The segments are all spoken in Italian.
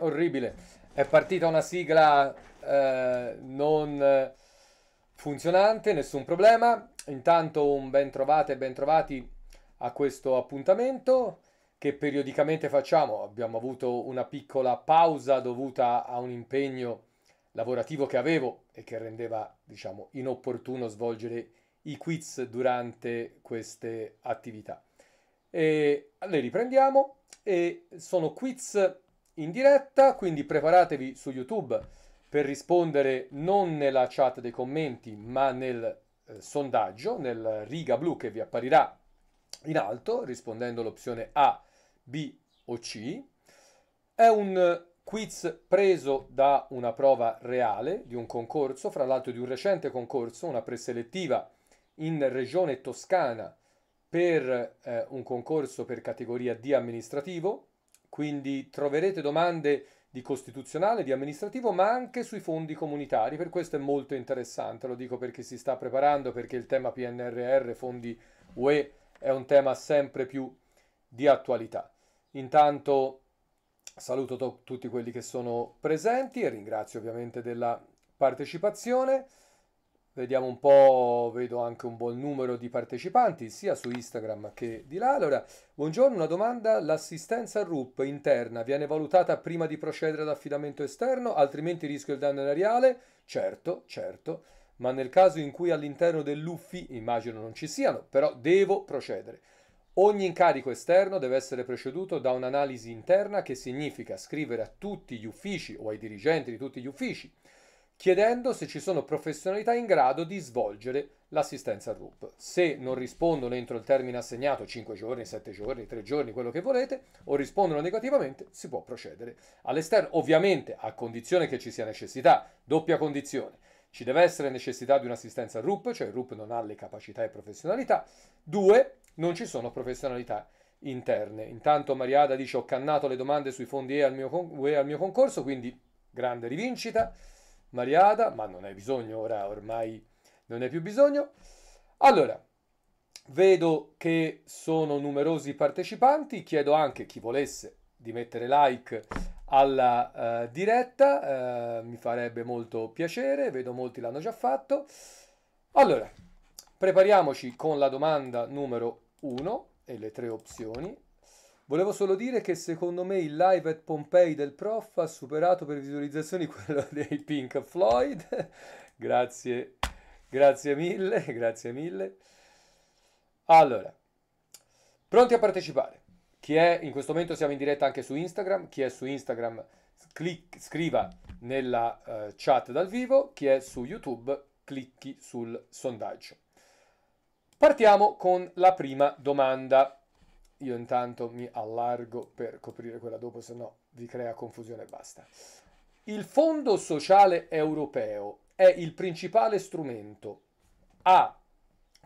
orribile. È partita una sigla eh, non eh, funzionante, nessun problema. Intanto un ben trovate e ben trovati a questo appuntamento che periodicamente facciamo. Abbiamo avuto una piccola pausa dovuta a un impegno lavorativo che avevo e che rendeva, diciamo, inopportuno svolgere i quiz durante queste attività. E le riprendiamo e sono quiz in diretta, quindi preparatevi su YouTube per rispondere non nella chat dei commenti, ma nel eh, sondaggio, nel riga blu che vi apparirà in alto, rispondendo all'opzione A, B o C. È un quiz preso da una prova reale di un concorso, fra l'altro di un recente concorso, una preselettiva in regione toscana per eh, un concorso per categoria D amministrativo quindi troverete domande di costituzionale, di amministrativo, ma anche sui fondi comunitari. Per questo è molto interessante, lo dico perché si sta preparando, perché il tema PNRR, fondi UE, è un tema sempre più di attualità. Intanto saluto to- tutti quelli che sono presenti e ringrazio ovviamente della partecipazione. Vediamo un po', vedo anche un buon numero di partecipanti sia su Instagram che di là. Allora, buongiorno, una domanda. L'assistenza RUP interna viene valutata prima di procedere ad affidamento esterno, altrimenti rischio il danno erariale? Certo, certo, ma nel caso in cui all'interno dell'UFI, immagino non ci siano, però devo procedere. Ogni incarico esterno deve essere preceduto da un'analisi interna che significa scrivere a tutti gli uffici o ai dirigenti di tutti gli uffici chiedendo se ci sono professionalità in grado di svolgere l'assistenza RUP. Se non rispondono entro il termine assegnato, 5 giorni, 7 giorni, 3 giorni, quello che volete, o rispondono negativamente, si può procedere all'esterno, ovviamente a condizione che ci sia necessità, doppia condizione. Ci deve essere necessità di un'assistenza RUP, cioè il RUP non ha le capacità e professionalità. Due, non ci sono professionalità interne. Intanto Mariada dice ho cannato le domande sui fondi E al mio, UE al mio concorso, quindi grande rivincita. Mariada, ma non hai bisogno ora, ormai non hai più bisogno. Allora, vedo che sono numerosi i partecipanti, chiedo anche chi volesse di mettere like alla uh, diretta, uh, mi farebbe molto piacere, vedo molti l'hanno già fatto. Allora, prepariamoci con la domanda numero 1 e le tre opzioni Volevo solo dire che secondo me il live at Pompei del prof ha superato per visualizzazioni quello dei Pink Floyd. grazie, grazie mille, grazie mille. Allora, pronti a partecipare? Chi è in questo momento siamo in diretta anche su Instagram, chi è su Instagram clic, scriva nella uh, chat dal vivo, chi è su YouTube clicchi sul sondaggio. Partiamo con la prima domanda. Io intanto mi allargo per coprire quella dopo, se no vi crea confusione e basta. Il Fondo Sociale Europeo è il principale strumento A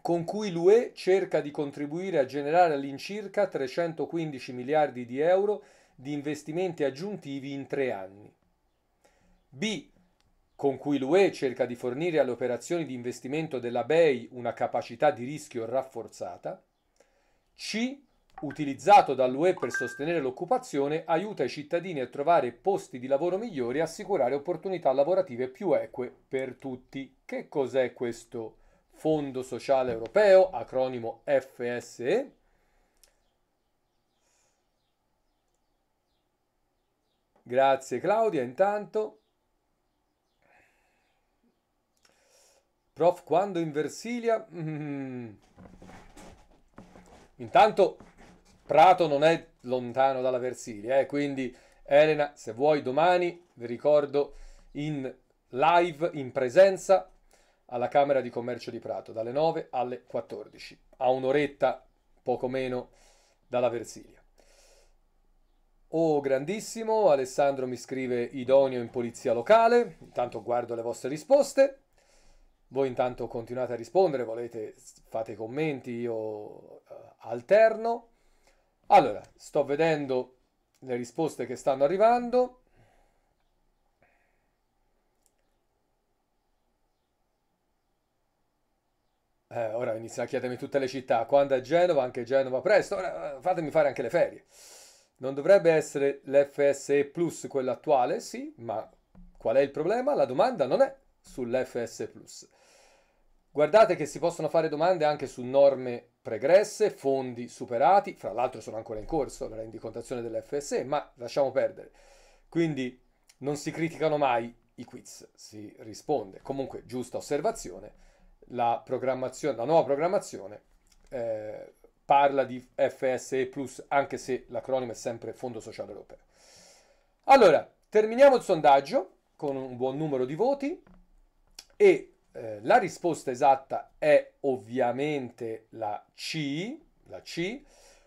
con cui l'UE cerca di contribuire a generare all'incirca 315 miliardi di euro di investimenti aggiuntivi in tre anni. B. Con cui l'UE cerca di fornire alle operazioni di investimento della BEI una capacità di rischio rafforzata. C utilizzato dall'UE per sostenere l'occupazione, aiuta i cittadini a trovare posti di lavoro migliori e assicurare opportunità lavorative più eque per tutti. Che cos'è questo Fondo Sociale Europeo, acronimo FSE? Grazie Claudia, intanto. Prof, quando in Versilia... Mm. Intanto Prato non è lontano dalla Versilia, eh, quindi Elena, se vuoi domani, vi ricordo, in live, in presenza, alla Camera di Commercio di Prato, dalle 9 alle 14, a un'oretta poco meno dalla Versilia. Oh, grandissimo, Alessandro mi scrive idoneo in polizia locale, intanto guardo le vostre risposte, voi intanto continuate a rispondere, volete, fate commenti, io eh, alterno. Allora, sto vedendo le risposte che stanno arrivando. Eh, ora inizia a chiedermi tutte le città. Quando è Genova? Anche Genova presto. Ora eh, fatemi fare anche le ferie. Non dovrebbe essere l'FSE Plus quello attuale? Sì, ma qual è il problema? La domanda non è sull'FSE Plus. Guardate che si possono fare domande anche su norme pregresse, fondi superati, fra l'altro sono ancora in corso la rendicontazione dell'FSE, ma lasciamo perdere. Quindi non si criticano mai i quiz, si risponde. Comunque, giusta osservazione, la, la nuova programmazione eh, parla di FSE anche se l'acronimo è sempre Fondo Sociale Europeo. Allora, terminiamo il sondaggio con un buon numero di voti e eh, la risposta esatta è ovviamente la C, la C,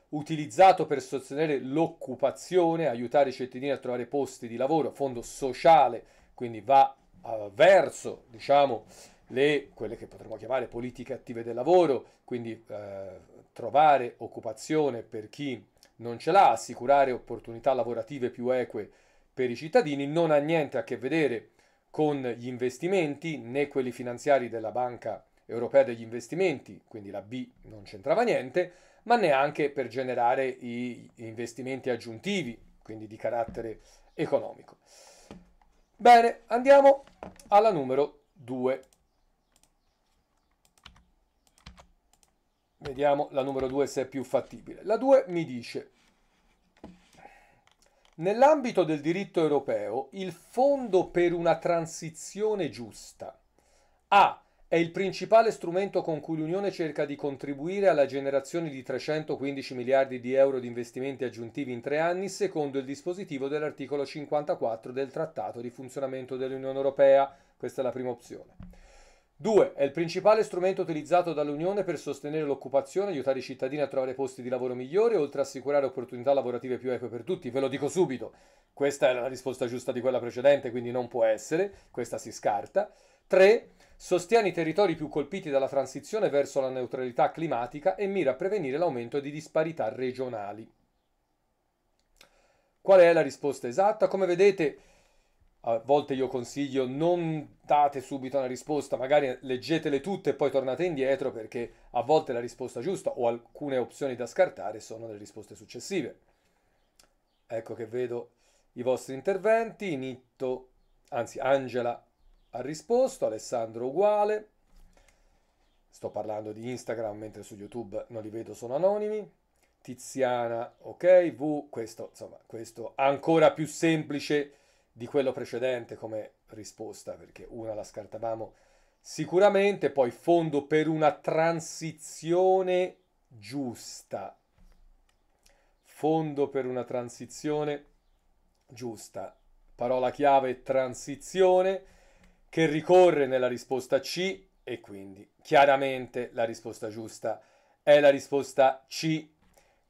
utilizzato per sostenere l'occupazione, aiutare i cittadini a trovare posti di lavoro, fondo sociale, quindi va uh, verso, diciamo, le, quelle che potremmo chiamare politiche attive del lavoro, quindi eh, trovare occupazione per chi non ce l'ha, assicurare opportunità lavorative più eque per i cittadini, non ha niente a che vedere con gli investimenti, né quelli finanziari della Banca Europea degli Investimenti, quindi la B non c'entrava niente, ma neanche per generare gli investimenti aggiuntivi, quindi di carattere economico. Bene, andiamo alla numero 2. Vediamo la numero 2 se è più fattibile. La 2 mi dice Nell'ambito del diritto europeo, il fondo per una transizione giusta A. È il principale strumento con cui l'Unione cerca di contribuire alla generazione di 315 miliardi di euro di investimenti aggiuntivi in tre anni secondo il dispositivo dell'articolo 54 del Trattato di funzionamento dell'Unione Europea. Questa è la prima opzione. 2. È il principale strumento utilizzato dall'Unione per sostenere l'occupazione, aiutare i cittadini a trovare posti di lavoro migliori, oltre ad assicurare opportunità lavorative più eque per tutti. Ve lo dico subito, questa era la risposta giusta di quella precedente, quindi non può essere, questa si scarta. 3. Sostiene i territori più colpiti dalla transizione verso la neutralità climatica e mira a prevenire l'aumento di disparità regionali. Qual è la risposta esatta? Come vedete a volte io consiglio non date subito una risposta, magari leggetele tutte e poi tornate indietro perché a volte la risposta giusta o alcune opzioni da scartare sono le risposte successive. Ecco che vedo i vostri interventi, Nitto, anzi Angela ha risposto, Alessandro uguale. Sto parlando di Instagram mentre su YouTube non li vedo, sono anonimi. Tiziana, ok, V, questo, insomma, questo ancora più semplice di quello precedente come risposta, perché una la scartavamo sicuramente, poi fondo per una transizione giusta. Fondo per una transizione giusta. Parola chiave transizione che ricorre nella risposta C e quindi chiaramente la risposta giusta è la risposta C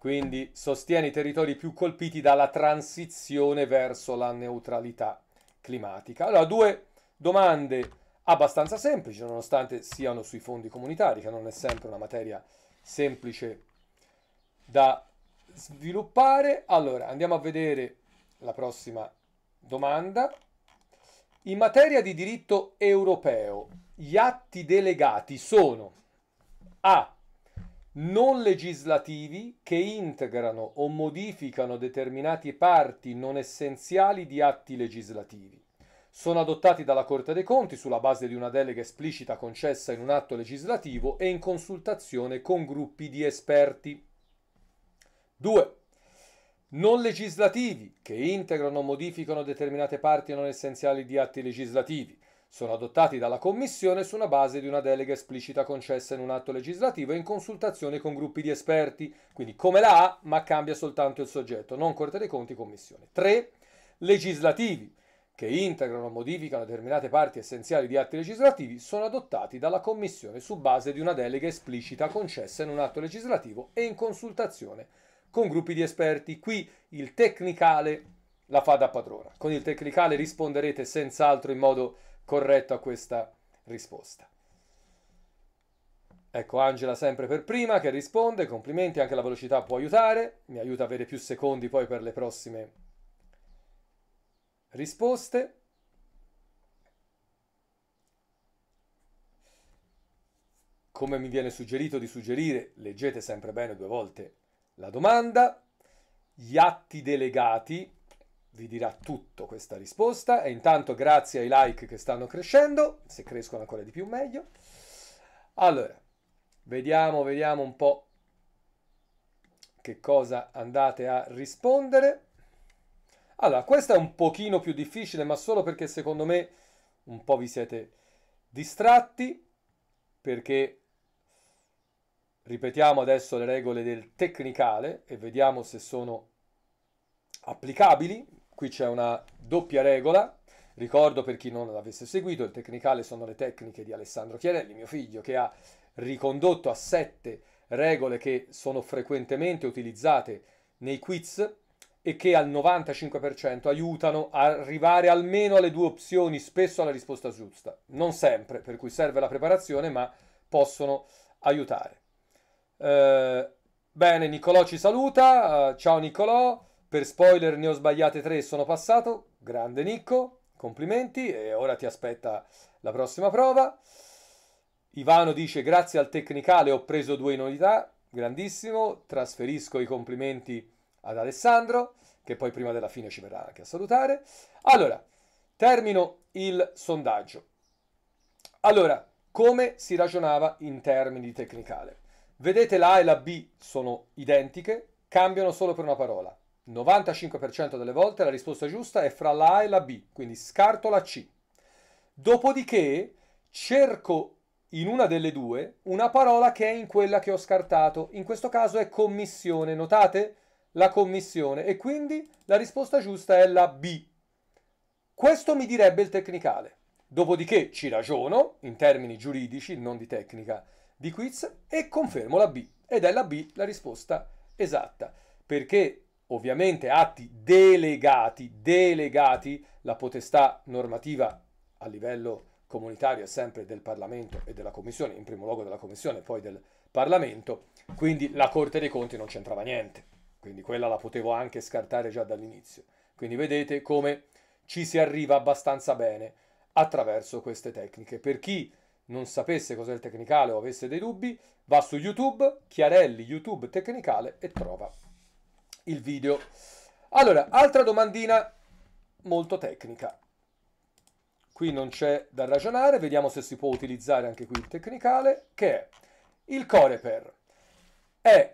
quindi sostiene i territori più colpiti dalla transizione verso la neutralità climatica. Allora, due domande abbastanza semplici, nonostante siano sui fondi comunitari, che non è sempre una materia semplice da sviluppare. Allora, andiamo a vedere la prossima domanda. In materia di diritto europeo, gli atti delegati sono A non legislativi che integrano o modificano determinate parti non essenziali di atti legislativi. Sono adottati dalla Corte dei Conti sulla base di una delega esplicita concessa in un atto legislativo e in consultazione con gruppi di esperti. 2. Non legislativi che integrano o modificano determinate parti non essenziali di atti legislativi sono adottati dalla Commissione su una base di una delega esplicita concessa in un atto legislativo e in consultazione con gruppi di esperti, quindi come la A, ma cambia soltanto il soggetto, non Corte dei Conti, Commissione. 3. Legislativi, che integrano o modificano determinate parti essenziali di atti legislativi, sono adottati dalla Commissione su base di una delega esplicita concessa in un atto legislativo e in consultazione con gruppi di esperti. Qui il tecnicale la fa da padrona. Con il tecnicale risponderete senz'altro in modo corretto a questa risposta. Ecco Angela sempre per prima che risponde, complimenti, anche la velocità può aiutare, mi aiuta a avere più secondi poi per le prossime risposte. Come mi viene suggerito di suggerire, leggete sempre bene due volte la domanda. Gli atti delegati vi dirà tutto questa risposta e intanto grazie ai like che stanno crescendo, se crescono ancora di più meglio. Allora, vediamo, vediamo un po' che cosa andate a rispondere. Allora, questa è un pochino più difficile, ma solo perché secondo me un po' vi siete distratti, perché ripetiamo adesso le regole del tecnicale e vediamo se sono applicabili, qui c'è una doppia regola. Ricordo per chi non l'avesse seguito, il tecnicale sono le tecniche di Alessandro Chiarelli, mio figlio, che ha ricondotto a sette regole che sono frequentemente utilizzate nei quiz e che al 95% aiutano a arrivare almeno alle due opzioni, spesso alla risposta giusta. Non sempre, per cui serve la preparazione, ma possono aiutare. Eh, bene, Niccolò ci saluta. Uh, ciao Niccolò. Per spoiler ne ho sbagliate tre, e sono passato. Grande Nicco, complimenti e ora ti aspetta la prossima prova. Ivano dice grazie al tecnicale ho preso due novità, grandissimo, trasferisco i complimenti ad Alessandro che poi prima della fine ci verrà anche a salutare. Allora, termino il sondaggio. Allora, come si ragionava in termini di tecnicale? Vedete la e la B sono identiche, cambiano solo per una parola. 95% delle volte la risposta giusta è fra la A e la B, quindi scarto la C. Dopodiché cerco in una delle due una parola che è in quella che ho scartato. In questo caso è commissione, notate? La commissione e quindi la risposta giusta è la B. Questo mi direbbe il tecnicale. Dopodiché ci ragiono in termini giuridici, non di tecnica, di quiz e confermo la B ed è la B la risposta esatta, perché ovviamente atti delegati, delegati, la potestà normativa a livello comunitario è sempre del Parlamento e della Commissione, in primo luogo della Commissione e poi del Parlamento, quindi la Corte dei Conti non c'entrava niente, quindi quella la potevo anche scartare già dall'inizio. Quindi vedete come ci si arriva abbastanza bene attraverso queste tecniche. Per chi non sapesse cos'è il tecnicale o avesse dei dubbi, va su YouTube, Chiarelli YouTube Tecnicale e trova il video. Allora, altra domandina molto tecnica. Qui non c'è da ragionare, vediamo se si può utilizzare anche qui il tecnicale, che è il Coreper. È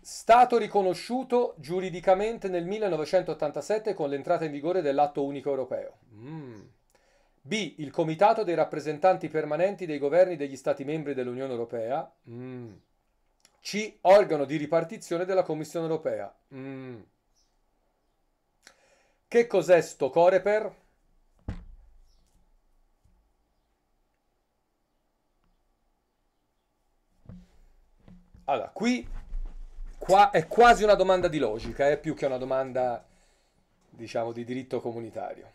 stato riconosciuto giuridicamente nel 1987 con l'entrata in vigore dell'atto unico europeo. Mm. B. Il Comitato dei rappresentanti permanenti dei governi degli Stati membri dell'Unione Europea. Mm. C. Organo di ripartizione della Commissione europea. Mm. Che cos'è sto Coreper? Allora, qui qua è quasi una domanda di logica, è eh, più che una domanda, diciamo, di diritto comunitario.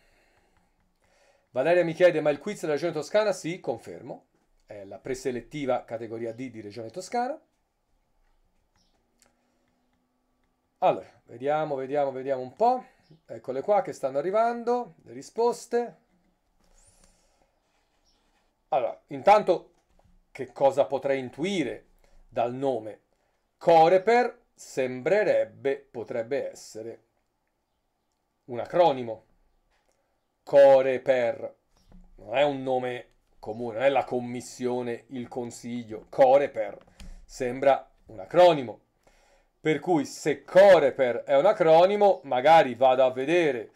Valeria mi chiede, ma il quiz della Regione Toscana? Sì, confermo, è la preselettiva categoria D di Regione Toscana. Allora, vediamo, vediamo, vediamo un po'. Eccole qua che stanno arrivando, le risposte. Allora, intanto che cosa potrei intuire dal nome? Coreper sembrerebbe, potrebbe essere un acronimo. Coreper non è un nome comune, non è la commissione, il consiglio. Coreper sembra un acronimo. Per cui se Coreper è un acronimo, magari vado a vedere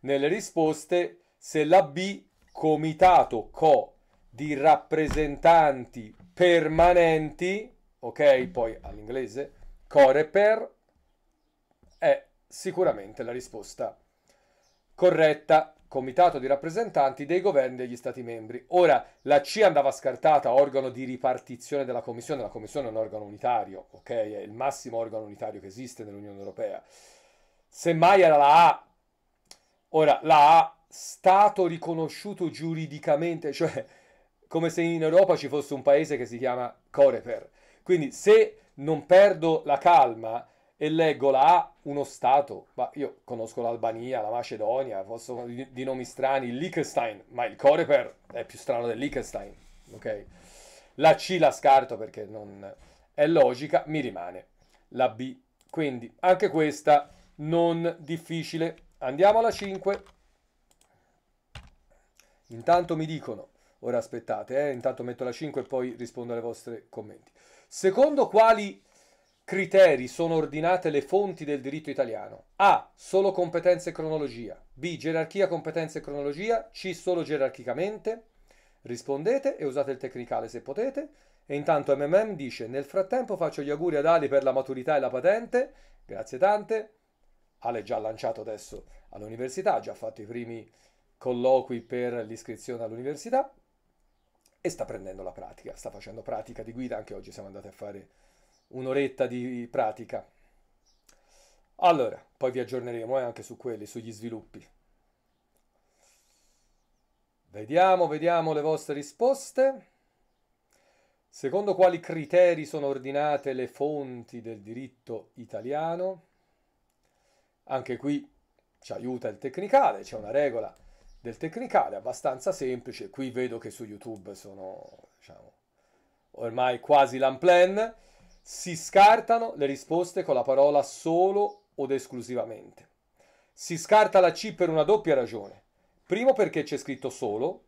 nelle risposte se la B, comitato co di rappresentanti permanenti, ok, poi all'inglese, Coreper è sicuramente la risposta corretta. Comitato di rappresentanti dei governi degli Stati membri. Ora, la C andava scartata, organo di ripartizione della Commissione, la Commissione è un organo unitario, ok? È il massimo organo unitario che esiste nell'Unione Europea. Semmai era la A. Ora, la A, stato riconosciuto giuridicamente, cioè come se in Europa ci fosse un paese che si chiama Coreper. Quindi se non perdo la calma, e leggo la uno Stato, ma io conosco l'Albania, la Macedonia, posso di, di nomi strani, Liechtenstein, ma il Coreper è più strano del Liechtenstein, ok? La C la scarto perché non è logica, mi rimane la B. Quindi anche questa non difficile. Andiamo alla 5. Intanto mi dicono, ora aspettate, eh, intanto metto la 5 e poi rispondo alle vostre commenti. Secondo quali criteri sono ordinate le fonti del diritto italiano? A. Solo competenze e cronologia. B. Gerarchia, competenze e cronologia. C. Solo gerarchicamente. Rispondete e usate il tecnicale se potete. E intanto MMM dice: Nel frattempo faccio gli auguri ad Ali per la maturità e la patente. Grazie tante. Ale è già lanciato adesso all'università, ha già fatto i primi colloqui per l'iscrizione all'università e sta prendendo la pratica, sta facendo pratica di guida. Anche oggi siamo andati a fare un'oretta di pratica. Allora, poi vi aggiorneremo eh, anche su quelli, sugli sviluppi. Vediamo, vediamo le vostre risposte. Secondo quali criteri sono ordinate le fonti del diritto italiano? Anche qui ci aiuta il tecnicale, c'è una regola del tecnicale abbastanza semplice. Qui vedo che su YouTube sono diciamo, ormai quasi l'amplen. Si scartano le risposte con la parola solo ed esclusivamente. Si scarta la C per una doppia ragione. Primo perché c'è scritto solo,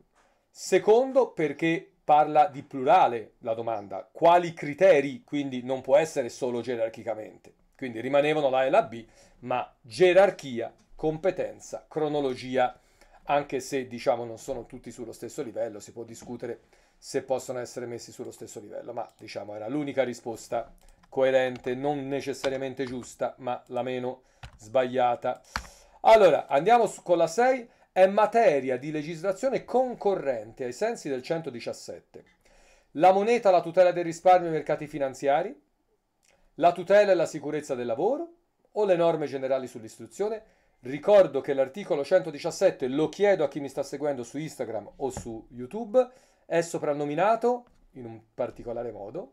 secondo perché parla di plurale la domanda, quali criteri, quindi non può essere solo gerarchicamente. Quindi rimanevano la A e la B, ma gerarchia, competenza, cronologia, anche se diciamo non sono tutti sullo stesso livello, si può discutere se possono essere messi sullo stesso livello, ma diciamo era l'unica risposta coerente, non necessariamente giusta, ma la meno sbagliata. Allora, andiamo su, con la 6, è materia di legislazione concorrente ai sensi del 117. La moneta, la tutela del risparmio ai mercati finanziari, la tutela e la sicurezza del lavoro o le norme generali sull'istruzione. Ricordo che l'articolo 117, lo chiedo a chi mi sta seguendo su Instagram o su YouTube, è soprannominato in un particolare modo.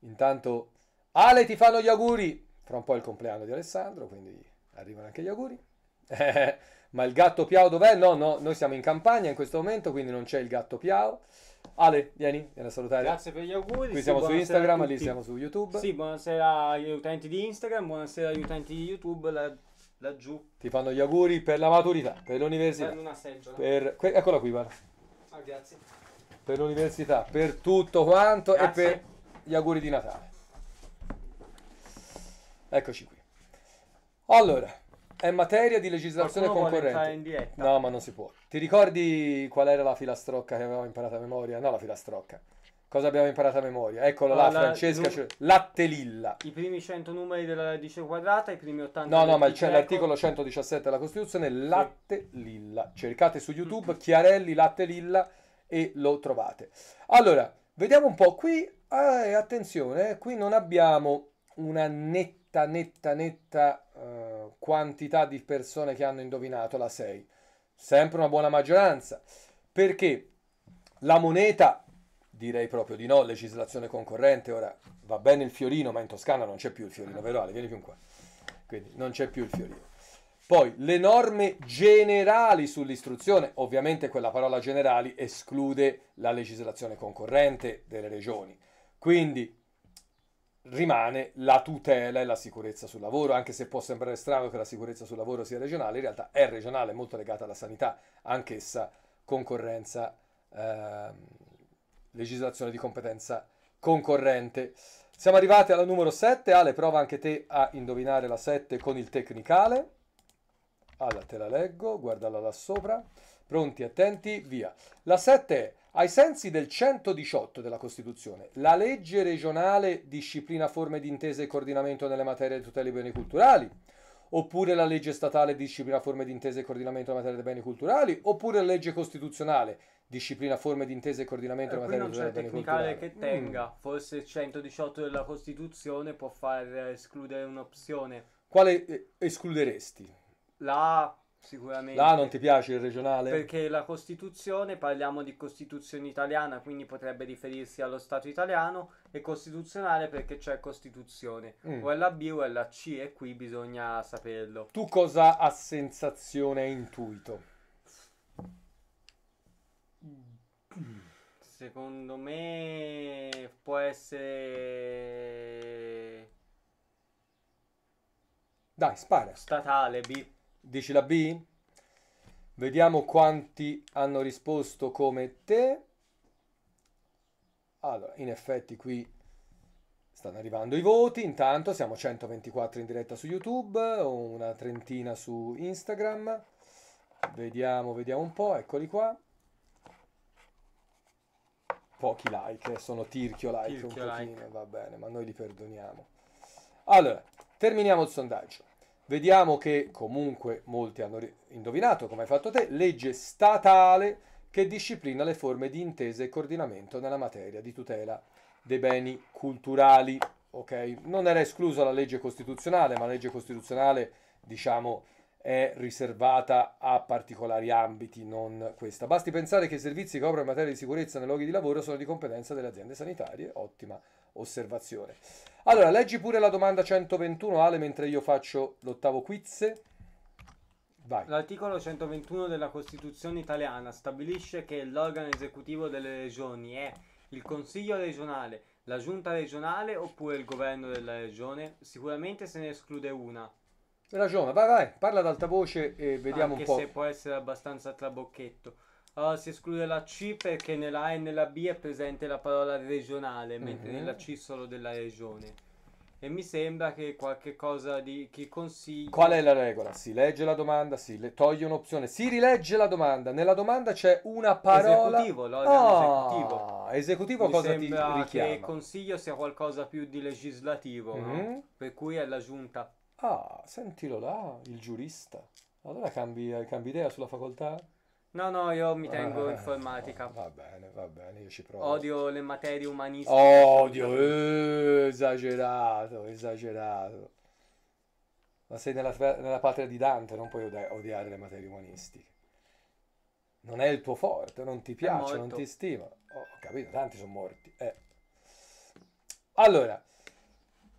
Intanto, Ale ti fanno gli auguri! Fra un po' è il compleanno di Alessandro, quindi arrivano anche gli auguri. Ma il gatto Piao dov'è? No, no, noi siamo in campagna in questo momento, quindi non c'è il gatto Piao. Ale, vieni, vieni a salutare. Grazie per gli auguri. Qui siamo su Instagram, lì siamo su YouTube. Sì, buonasera agli utenti di Instagram, buonasera agli utenti di YouTube. La laggiù. Ti fanno gli auguri per la maturità, per l'università. Per una seggiola. Per... eccola qui, guarda. Ah, grazie. Per l'università, per tutto quanto grazie. e per gli auguri di Natale. Eccoci qui. Allora, è materia di legislazione Qualcuno concorrente. No, ma non si può. Ti ricordi qual era la filastrocca che avevamo imparato a memoria? No, la filastrocca. Cosa abbiamo imparato a memoria? Eccolo là, ah, la, Francesca. Du... Latte lilla. I primi 100 numeri della radice quadrata, i primi 80. No, no, ma c'è l'articolo 117 della Costituzione, latte sì. lilla. Cercate su YouTube Chiarelli latte lilla e lo trovate. Allora, vediamo un po'. Qui, eh, attenzione, eh, qui non abbiamo una netta, netta, netta eh, quantità di persone che hanno indovinato la 6. Sempre una buona maggioranza. Perché la moneta Direi proprio di no, legislazione concorrente, ora va bene il fiorino, ma in Toscana non c'è più il fiorino, vero Ale? Vieni più in qua. Quindi non c'è più il fiorino. Poi le norme generali sull'istruzione, ovviamente quella parola generali esclude la legislazione concorrente delle regioni, quindi rimane la tutela e la sicurezza sul lavoro, anche se può sembrare strano che la sicurezza sul lavoro sia regionale, in realtà è regionale, molto legata alla sanità, anch'essa concorrenza. Ehm, legislazione di competenza concorrente. Siamo arrivati alla numero 7, Ale prova anche te a indovinare la 7 con il tecnicale. Allora, te la leggo, guardala là sopra. Pronti, attenti, via. La 7 è, ai sensi del 118 della Costituzione, la legge regionale disciplina forme di intesa e coordinamento nelle materie di tutela dei beni culturali oppure la legge statale disciplina forme di intesa e coordinamento in materia dei beni culturali, oppure la legge costituzionale disciplina forme di intesa e coordinamento eh, in materia dei beni culturali. non c'è tecnicale che mm. tenga, mm. forse il 118 della Costituzione può far escludere un'opzione. Quale eh, escluderesti? La sicuramente. Là non ti piace il regionale? Perché la Costituzione, parliamo di Costituzione italiana, quindi potrebbe riferirsi allo Stato italiano, e costituzionale perché c'è Costituzione. Mm. O è la B o è la C e qui bisogna saperlo. Tu cosa ha sensazione e intuito? Secondo me può essere... Dai, spara. Statale, B. Dici la B? Vediamo quanti hanno risposto come te. Allora, in effetti qui stanno arrivando i voti, intanto siamo 124 in diretta su YouTube, una trentina su Instagram. Vediamo, vediamo un po', eccoli qua. Pochi like, eh, sono tirchio like tirchio un pochino, like. va bene, ma noi li perdoniamo. Allora, terminiamo il sondaggio. Vediamo che comunque molti hanno indovinato, come hai fatto te, legge statale che disciplina le forme di intesa e coordinamento nella materia di tutela dei beni culturali. Okay? Non era esclusa la legge costituzionale, ma la legge costituzionale, diciamo, è riservata a particolari ambiti, non questa. Basti pensare che i servizi che coprono in materia di sicurezza nei luoghi di lavoro sono di competenza delle aziende sanitarie, ottima osservazione. Allora, leggi pure la domanda 121, Ale, mentre io faccio l'ottavo quiz. Vai. L'articolo 121 della Costituzione italiana stabilisce che l'organo esecutivo delle regioni è il Consiglio regionale, la Giunta regionale oppure il governo della regione. Sicuramente se ne esclude una, Ragione, vai, vai, parla ad alta voce e vediamo Anche un po'. Anche se può essere abbastanza trabocchetto. Allora, ah, si esclude la C perché nella A e nella B è presente la parola regionale, mhm. mentre mm-hmm. nella C solo della regione. E mi sembra che qualche cosa di chi consiglia. Qual è la regola? Si legge la domanda, si le... toglie un'opzione, si rilegge la domanda. Nella domanda c'è una parola. Esecutivo, l'organo oh, esecutivo. Esecutivo mi cosa ti richiama? che consiglio sia qualcosa più di legislativo, mm-hmm. no? Mhm. per cui è la giunta. Ah, sentilo là, il giurista. Allora cambi, cambi idea sulla facoltà? No, no, io mi tengo eh, informatica. Va bene, va bene, io ci provo. Odio le materie umanistiche. Odio, eh, esagerato, esagerato. Ma sei nella, nella patria di Dante, non puoi odiare le materie umanistiche. Non è il tuo forte, non ti piace, non morto. ti stima. Oh, capito, tanti sono morti. eh. Allora,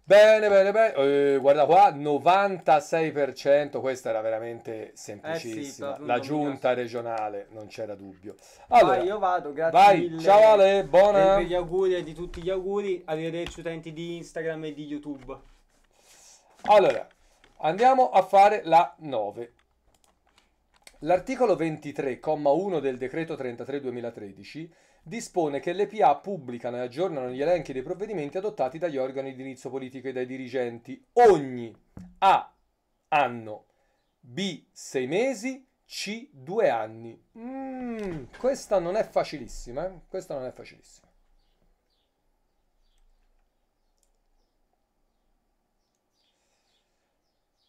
Bene, bene, bene. Eh, guarda qua, 96%, questa era veramente semplicissima. Eh sì, la giunta regionale, non c'era dubbio. Allora, vai, io vado, grazie vai. mille. Ciao Ale, buona. Per gli auguri e eh, di tutti gli auguri. Arrivederci utenti di Instagram e di YouTube. Allora, andiamo a fare la 9. L'articolo 23,1 del decreto 33-2013 dispone che le PA pubblicano e aggiornano gli elenchi dei provvedimenti adottati dagli organi di indirizzo politico e dai dirigenti ogni A anno, B sei mesi, C due anni. Mm, questa non è facilissima, eh? questa non è facilissima.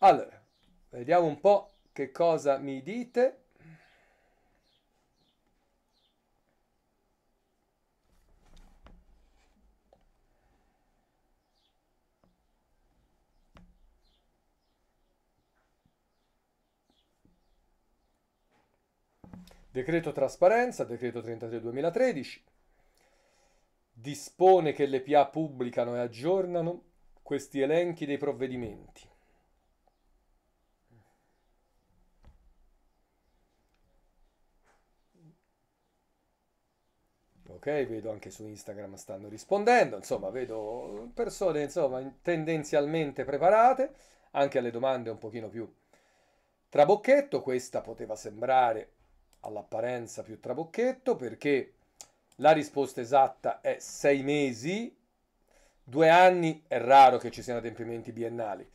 Allora, vediamo un po' che cosa mi dite. Decreto trasparenza, decreto 33-2013, dispone che le PA pubblicano e aggiornano questi elenchi dei provvedimenti. ok? Vedo anche su Instagram stanno rispondendo, insomma, vedo persone insomma, tendenzialmente preparate anche alle domande un pochino più trabocchetto, questa poteva sembrare all'apparenza più trabocchetto perché la risposta esatta è sei mesi, due anni è raro che ci siano adempimenti biennali,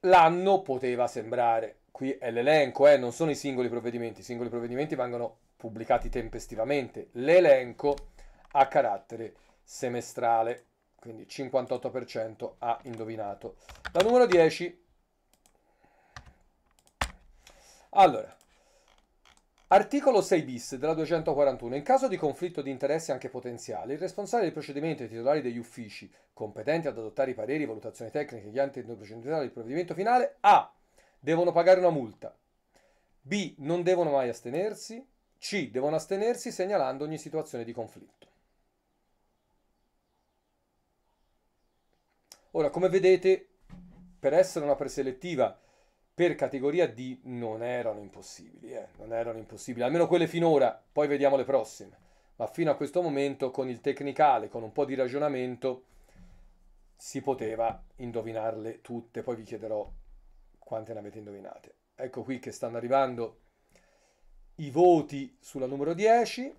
l'anno poteva sembrare, qui è l'elenco, eh, non sono i singoli provvedimenti, i singoli provvedimenti vengono pubblicati tempestivamente, l'elenco ha carattere semestrale, quindi 58% ha indovinato. La numero 10. Allora, Articolo 6 bis della 241. In caso di conflitto di interessi anche potenziale, il responsabile del procedimento e i titolari degli uffici competenti ad adottare i pareri, valutazioni tecniche e gli atti procedurali del provvedimento finale A. Devono pagare una multa. B. Non devono mai astenersi. C. Devono astenersi segnalando ogni situazione di conflitto. Ora, come vedete, per essere una preselettiva per categoria D non erano impossibili, eh? non erano impossibili, almeno quelle finora, poi vediamo le prossime, ma fino a questo momento con il tecnicale, con un po' di ragionamento, si poteva indovinarle tutte, poi vi chiederò quante ne avete indovinate. Ecco qui che stanno arrivando i voti sulla numero 10.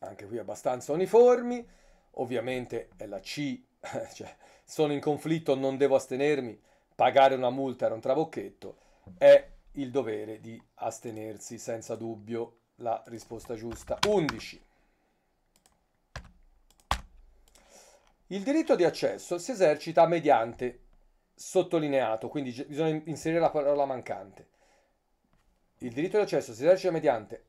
Anche qui abbastanza uniformi ovviamente è la C, cioè, sono in conflitto, non devo astenermi, pagare una multa era un trabocchetto, è il dovere di astenersi, senza dubbio la risposta giusta. 11. Il diritto di accesso si esercita mediante sottolineato, quindi bisogna inserire la parola mancante. Il diritto di accesso si esercita mediante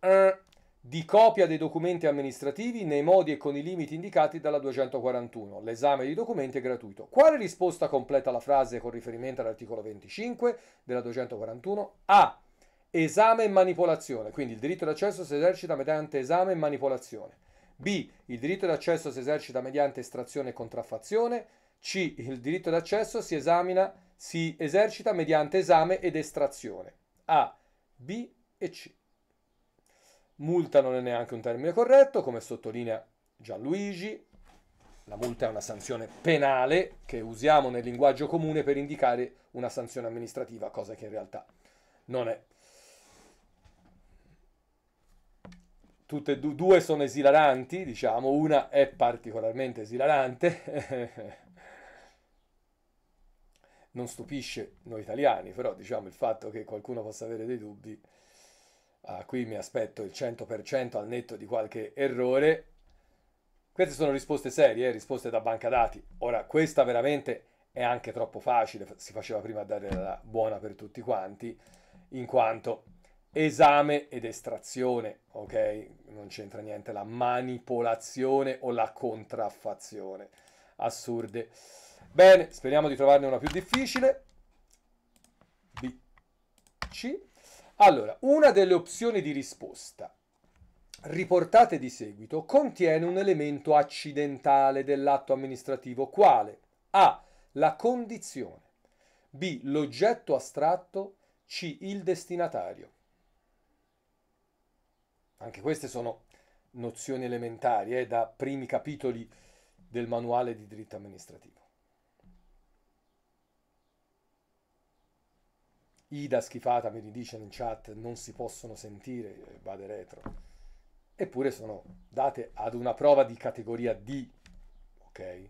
di copia dei documenti amministrativi nei modi e con i limiti indicati dalla 241. L'esame di documenti è gratuito. Quale risposta completa la frase con riferimento all'articolo 25 della 241? A. Esame e manipolazione, quindi il diritto d'accesso si esercita mediante esame e manipolazione. B. Il diritto d'accesso si esercita mediante estrazione e contraffazione. C. Il diritto d'accesso si, esamina, si esercita mediante esame ed estrazione. A, B e C. Multa non è neanche un termine corretto, come sottolinea Gianluigi. La multa è una sanzione penale che usiamo nel linguaggio comune per indicare una sanzione amministrativa, cosa che in realtà non è. Tutte e due sono esilaranti, diciamo, una è particolarmente esilarante. non stupisce noi italiani, però diciamo il fatto che qualcuno possa avere dei dubbi ah, qui mi aspetto il 100% al netto di qualche errore. Queste sono risposte serie, eh, risposte da banca dati. Ora, questa veramente è anche troppo facile, si faceva prima a dare la buona per tutti quanti, in quanto esame ed estrazione, ok? Non c'entra niente la manipolazione o la contraffazione. Assurde. Bene, speriamo di trovarne una più difficile. B, C. Allora, una delle opzioni di risposta riportate di seguito contiene un elemento accidentale dell'atto amministrativo quale A. La condizione B. L'oggetto astratto C. Il destinatario. Anche queste sono nozioni elementari eh, da primi capitoli del manuale di diritto amministrativo. Ida schifata mi dice in chat non si possono sentire, vade retro. Eppure sono date ad una prova di categoria D, ok?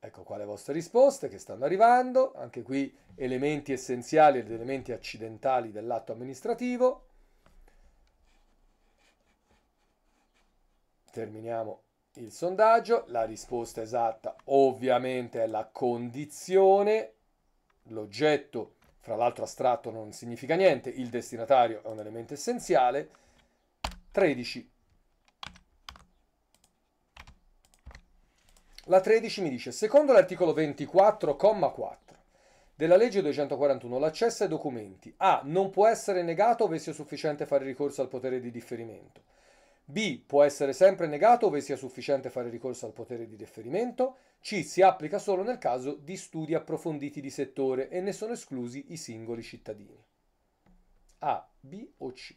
Ecco qua le vostre risposte che stanno arrivando, anche qui elementi essenziali ed elementi accidentali dell'atto amministrativo. Terminiamo il sondaggio, la risposta esatta ovviamente è la condizione, l'oggetto fra l'altro astratto non significa niente, il destinatario è un elemento essenziale, 13. La 13 mi dice, secondo l'articolo 24,4 della legge 241, l'accesso ai documenti A. Non può essere negato ove sia sufficiente fare ricorso al potere di differimento. B. Può essere sempre negato ove sia sufficiente fare ricorso al potere di deferimento. C. Si applica solo nel caso di studi approfonditi di settore e ne sono esclusi i singoli cittadini. A, B o C.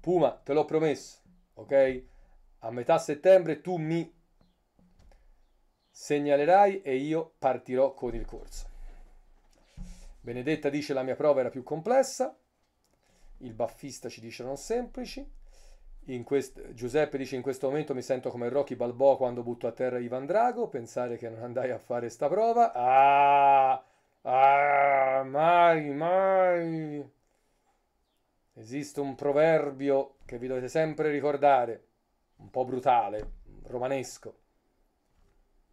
Puma, te l'ho promesso, ok? A metà settembre tu mi segnalerai e io partirò con il corso. Benedetta dice la mia prova era più complessa il baffista ci dice non semplici, quest- Giuseppe dice in questo momento mi sento come Rocky Balboa quando butto a terra Ivan Drago, pensare che non andai a fare sta prova, ah, ah, mai, mai, esiste un proverbio che vi dovete sempre ricordare, un po' brutale, romanesco,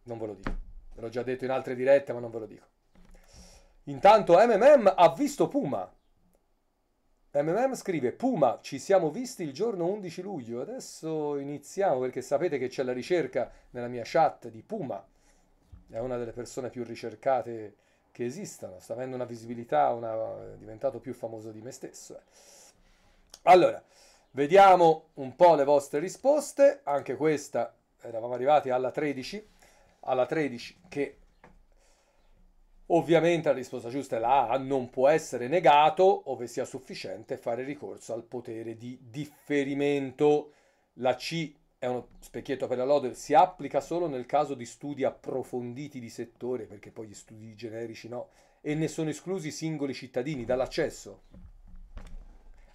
non ve lo dico, ve l'ho già detto in altre dirette ma non ve lo dico. Intanto MMM ha visto Puma, MMM scrive Puma, ci siamo visti il giorno 11 luglio, adesso iniziamo perché sapete che c'è la ricerca nella mia chat di Puma, è una delle persone più ricercate che esistano, sta avendo una visibilità, una... è diventato più famoso di me stesso. Eh. Allora, vediamo un po' le vostre risposte, anche questa eravamo arrivati alla 13, alla 13 che Ovviamente la risposta giusta è la A, non può essere negato, ove sia sufficiente fare ricorso al potere di differimento. La C è uno specchietto per la lode, si applica solo nel caso di studi approfonditi di settore, perché poi gli studi generici no, e ne sono esclusi i singoli cittadini dall'accesso.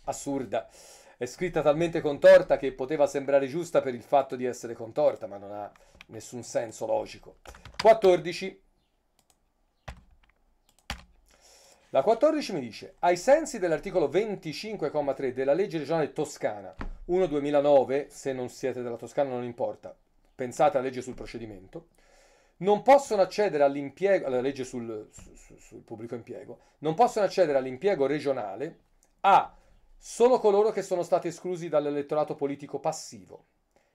Assurda. È scritta talmente contorta che poteva sembrare giusta per il fatto di essere contorta, ma non ha nessun senso logico. 14 La 14 mi dice, ai sensi dell'articolo 25,3 della legge regionale toscana 1-2009, se non siete della Toscana non importa, pensate alla legge sul procedimento, non possono accedere all'impiego, alla legge sul, sul, sul pubblico impiego, non possono accedere all'impiego regionale a solo coloro che sono stati esclusi dall'elettorato politico passivo,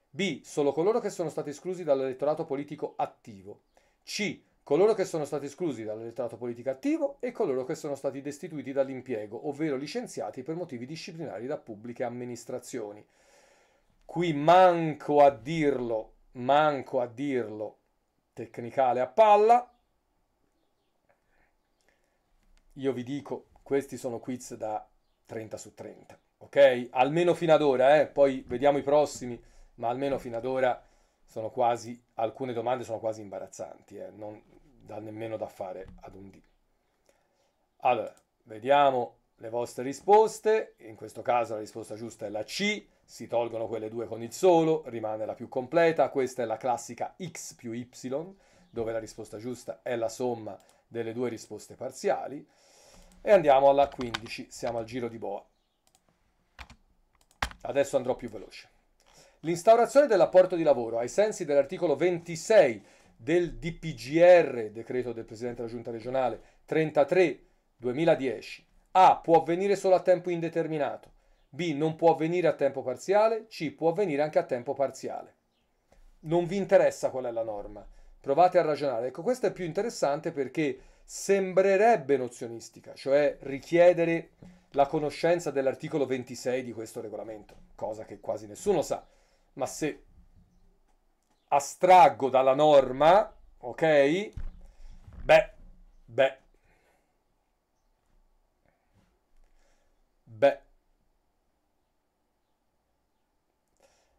b solo coloro che sono stati esclusi dall'elettorato politico attivo, c coloro che sono stati esclusi dall'elettorato politico attivo e coloro che sono stati destituiti dall'impiego, ovvero licenziati per motivi disciplinari da pubbliche amministrazioni. Qui manco a dirlo, manco a dirlo, tecnicale a palla. Io vi dico, questi sono quiz da 30 su 30, ok? Almeno fino ad ora, eh? poi vediamo i prossimi, ma almeno fino ad ora sono quasi alcune domande sono quasi imbarazzanti, eh, non da nemmeno da fare ad un D. Allora, vediamo le vostre risposte, in questo caso la risposta giusta è la C, si tolgono quelle due con il solo, rimane la più completa, questa è la classica X più Y, dove la risposta giusta è la somma delle due risposte parziali, e andiamo alla 15, siamo al giro di boa. Adesso andrò più veloce. L'instaurazione dell'apporto di lavoro, ai sensi dell'articolo 26 del DPGR, decreto del Presidente della Giunta regionale 33-2010, A. Può avvenire solo a tempo indeterminato. B. Non può avvenire a tempo parziale. C. Può avvenire anche a tempo parziale. Non vi interessa qual è la norma. Provate a ragionare. Ecco, questo è più interessante perché sembrerebbe nozionistica, cioè richiedere la conoscenza dell'articolo 26 di questo regolamento, cosa che quasi nessuno sa ma se astraggo dalla norma, ok? Beh, beh, beh.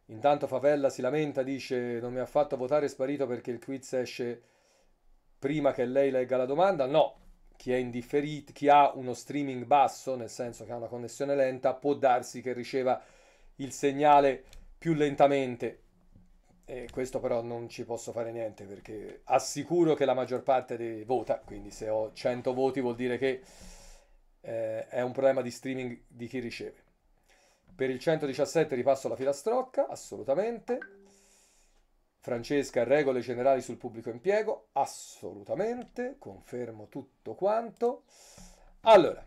Intanto Favella si lamenta, dice non mi ha fatto votare è sparito perché il quiz esce prima che lei legga la domanda. No, chi è indifferito, chi ha uno streaming basso, nel senso che ha una connessione lenta, può darsi che riceva il segnale più lentamente. E questo però non ci posso fare niente perché assicuro che la maggior parte dei vota, quindi se ho 100 voti vuol dire che eh, è un problema di streaming di chi riceve. Per il 117 ripasso la filastrocca, assolutamente. Francesca, regole generali sul pubblico impiego, assolutamente, confermo tutto quanto. Allora,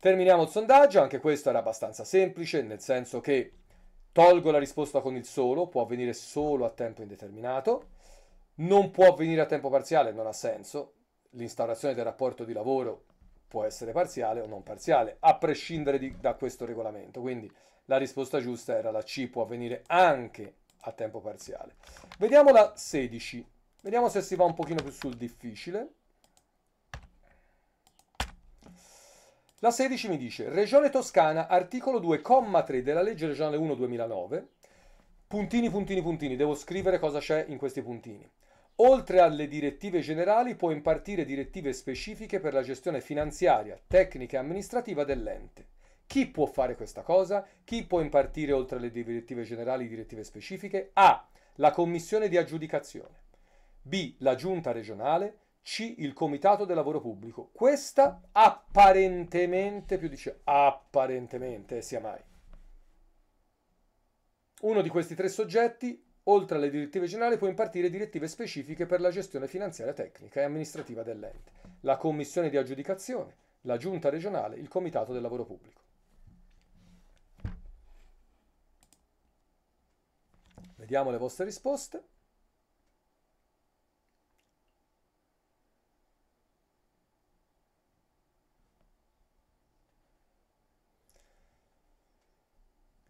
terminiamo il sondaggio, anche questo era abbastanza semplice, nel senso che Tolgo la risposta con il solo, può avvenire solo a tempo indeterminato. Non può avvenire a tempo parziale, non ha senso. L'instaurazione del rapporto di lavoro può essere parziale o non parziale, a prescindere di, da questo regolamento. Quindi la risposta giusta era la C, può avvenire anche a tempo parziale. Vediamo la 16. Vediamo se si va un pochino più sul difficile. La 16 mi dice, Regione Toscana, articolo 2, comma 3 della legge regionale 1 2009, puntini, puntini, puntini, devo scrivere cosa c'è in questi puntini. Oltre alle direttive generali può impartire direttive specifiche per la gestione finanziaria, tecnica e amministrativa dell'ente. Chi può fare questa cosa? Chi può impartire oltre alle direttive generali direttive specifiche? A. La commissione di aggiudicazione. B. La giunta regionale. C, il Comitato del Lavoro Pubblico. Questa apparentemente, più dice apparentemente, eh, sia mai. Uno di questi tre soggetti, oltre alle direttive generali, può impartire direttive specifiche per la gestione finanziaria tecnica e amministrativa dell'ente, la commissione di aggiudicazione, la giunta regionale, il Comitato del Lavoro Pubblico. Vediamo le vostre risposte.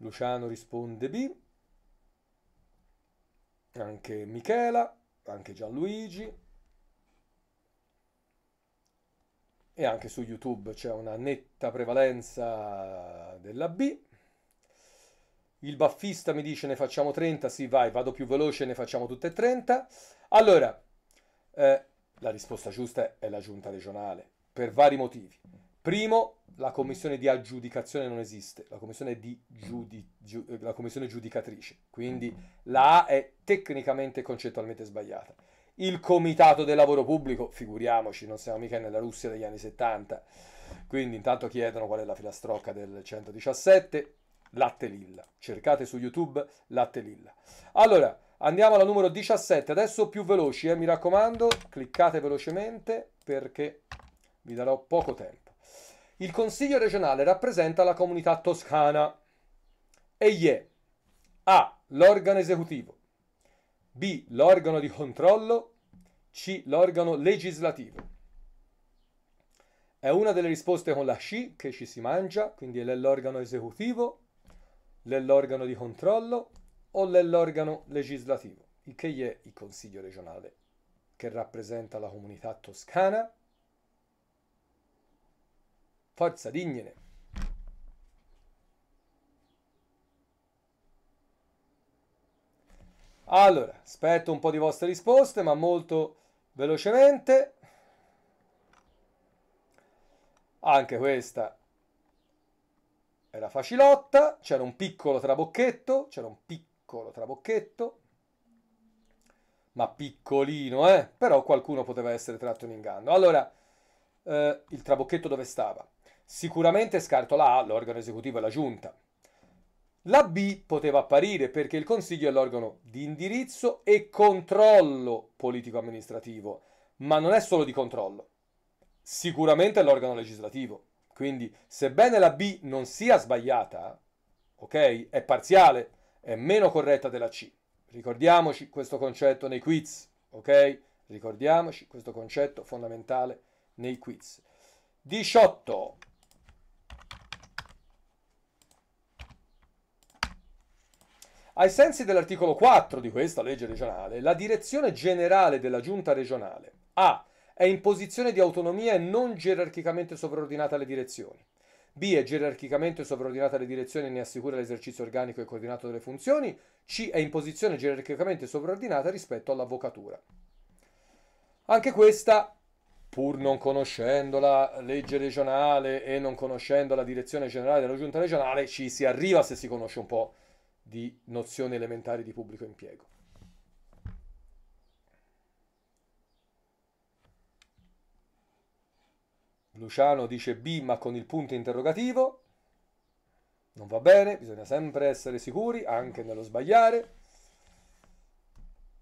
Luciano risponde B, anche Michela, anche Gianluigi. E anche su YouTube c'è una netta prevalenza della B. Il baffista mi dice ne facciamo 30, sì vai, vado più veloce, ne facciamo tutte 30. Allora, eh, la risposta giusta è la giunta regionale, per vari motivi. Primo, la commissione di aggiudicazione non esiste, la commissione, di giudi, giu, eh, la commissione giudicatrice, quindi la A è tecnicamente e concettualmente sbagliata. Il comitato del lavoro pubblico, figuriamoci, non siamo mica nella Russia degli anni 70, quindi intanto chiedono qual è la filastrocca del 117, Latte Lilla, cercate su YouTube Latte Lilla. Allora, andiamo alla numero 17, adesso più veloci, eh, mi raccomando, cliccate velocemente perché vi darò poco tempo. Il Consiglio regionale rappresenta la comunità toscana. Egli è A. L'organo esecutivo. B. L'organo di controllo. C. L'organo legislativo. È una delle risposte con la C che ci si mangia, quindi è l'organo esecutivo, l'organo di controllo o l'organo legislativo, il che è il Consiglio regionale, che rappresenta la comunità toscana Forza, dignene. Allora, aspetto un po' di vostre risposte, ma molto velocemente. Anche questa era facilotta, c'era un piccolo trabocchetto, c'era un piccolo trabocchetto, ma piccolino, eh? Però qualcuno poteva essere tratto in inganno. Allora, eh, il trabocchetto dove stava? Sicuramente Scartola A, l'organo esecutivo e la giunta. La B poteva apparire perché il Consiglio è l'organo di indirizzo e controllo politico-amministrativo, ma non è solo di controllo. Sicuramente è l'organo legislativo. Quindi, sebbene la B non sia sbagliata, ok? È parziale, è meno corretta della C. Ricordiamoci questo concetto nei quiz, ok? Ricordiamoci questo concetto fondamentale nei quiz. 18. Ai sensi dell'articolo 4 di questa legge regionale, la direzione generale della giunta regionale A. È in posizione di autonomia e non gerarchicamente sovraordinata alle direzioni. B è gerarchicamente sovraordinata alle direzioni e ne assicura l'esercizio organico e coordinato delle funzioni. C è in posizione gerarchicamente sovraordinata rispetto all'avvocatura. Anche questa, pur non conoscendo la legge regionale e non conoscendo la direzione generale della giunta regionale, ci si arriva se si conosce un po' di nozioni elementari di pubblico impiego. Luciano dice B ma con il punto interrogativo. Non va bene, bisogna sempre essere sicuri, anche nello sbagliare.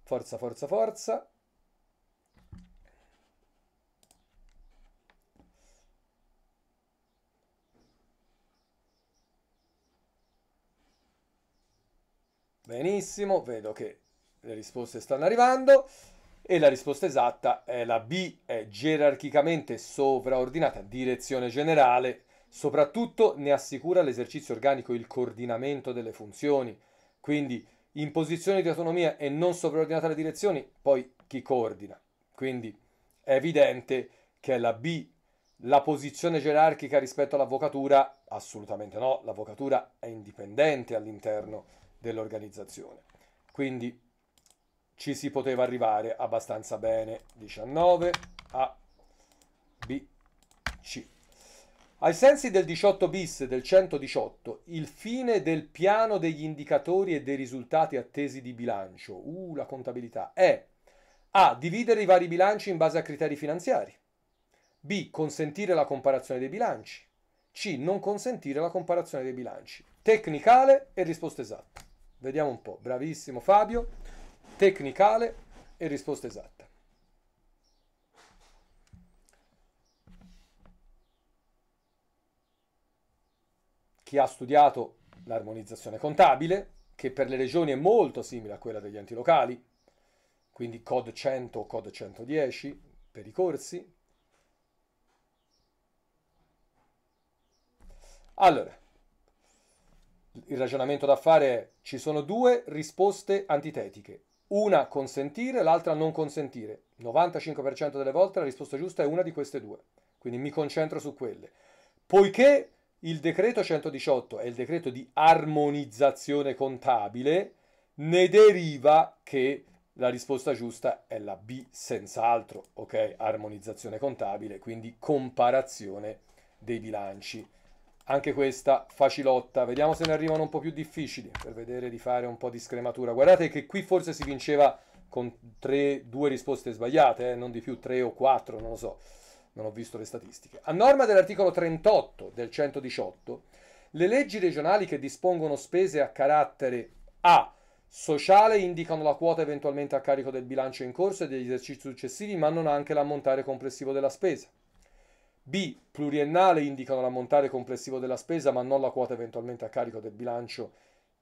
Forza, forza, forza. Benissimo, vedo che le risposte stanno arrivando e la risposta esatta è la B, è gerarchicamente sovraordinata, direzione generale, soprattutto ne assicura l'esercizio organico il coordinamento delle funzioni, quindi in posizione di autonomia e non sovraordinata alle direzioni, poi chi coordina. Quindi è evidente che è la B la posizione gerarchica rispetto all'avvocatura? Assolutamente no, l'avvocatura è indipendente all'interno dell'organizzazione. Quindi ci si poteva arrivare abbastanza bene, 19 a B, C. Ai sensi del 18 bis del 118, il fine del piano degli indicatori e dei risultati attesi di bilancio, uh, la contabilità, è a. Dividere i vari bilanci in base a criteri finanziari. B. Consentire la comparazione dei bilanci. C. Non consentire la comparazione dei bilanci. Tecnicale e risposta esatta. Vediamo un po'. Bravissimo Fabio. Tecnicale e risposta esatta. Chi ha studiato l'armonizzazione contabile, che per le regioni è molto simile a quella degli enti locali, quindi COD 100 o COD 110 per i corsi. Allora, il ragionamento da fare è ci sono due risposte antitetiche, una consentire, l'altra non consentire. 95% delle volte la risposta giusta è una di queste due, quindi mi concentro su quelle. Poiché il decreto 118 è il decreto di armonizzazione contabile, ne deriva che la risposta giusta è la B senz'altro, ok? Armonizzazione contabile, quindi comparazione dei bilanci anche questa facilotta. Vediamo se ne arrivano un po' più difficili per vedere di fare un po' di scrematura. Guardate che qui forse si vinceva con 3, 2 risposte sbagliate, eh? non di più tre o quattro, non lo so, non ho visto le statistiche. A norma dell'articolo 38 del 118, le leggi regionali che dispongono spese a carattere A sociale indicano la quota eventualmente a carico del bilancio in corso e degli esercizi successivi, ma non anche l'ammontare complessivo della spesa. B. Pluriennale indicano l'ammontare complessivo della spesa ma non la quota eventualmente a carico del bilancio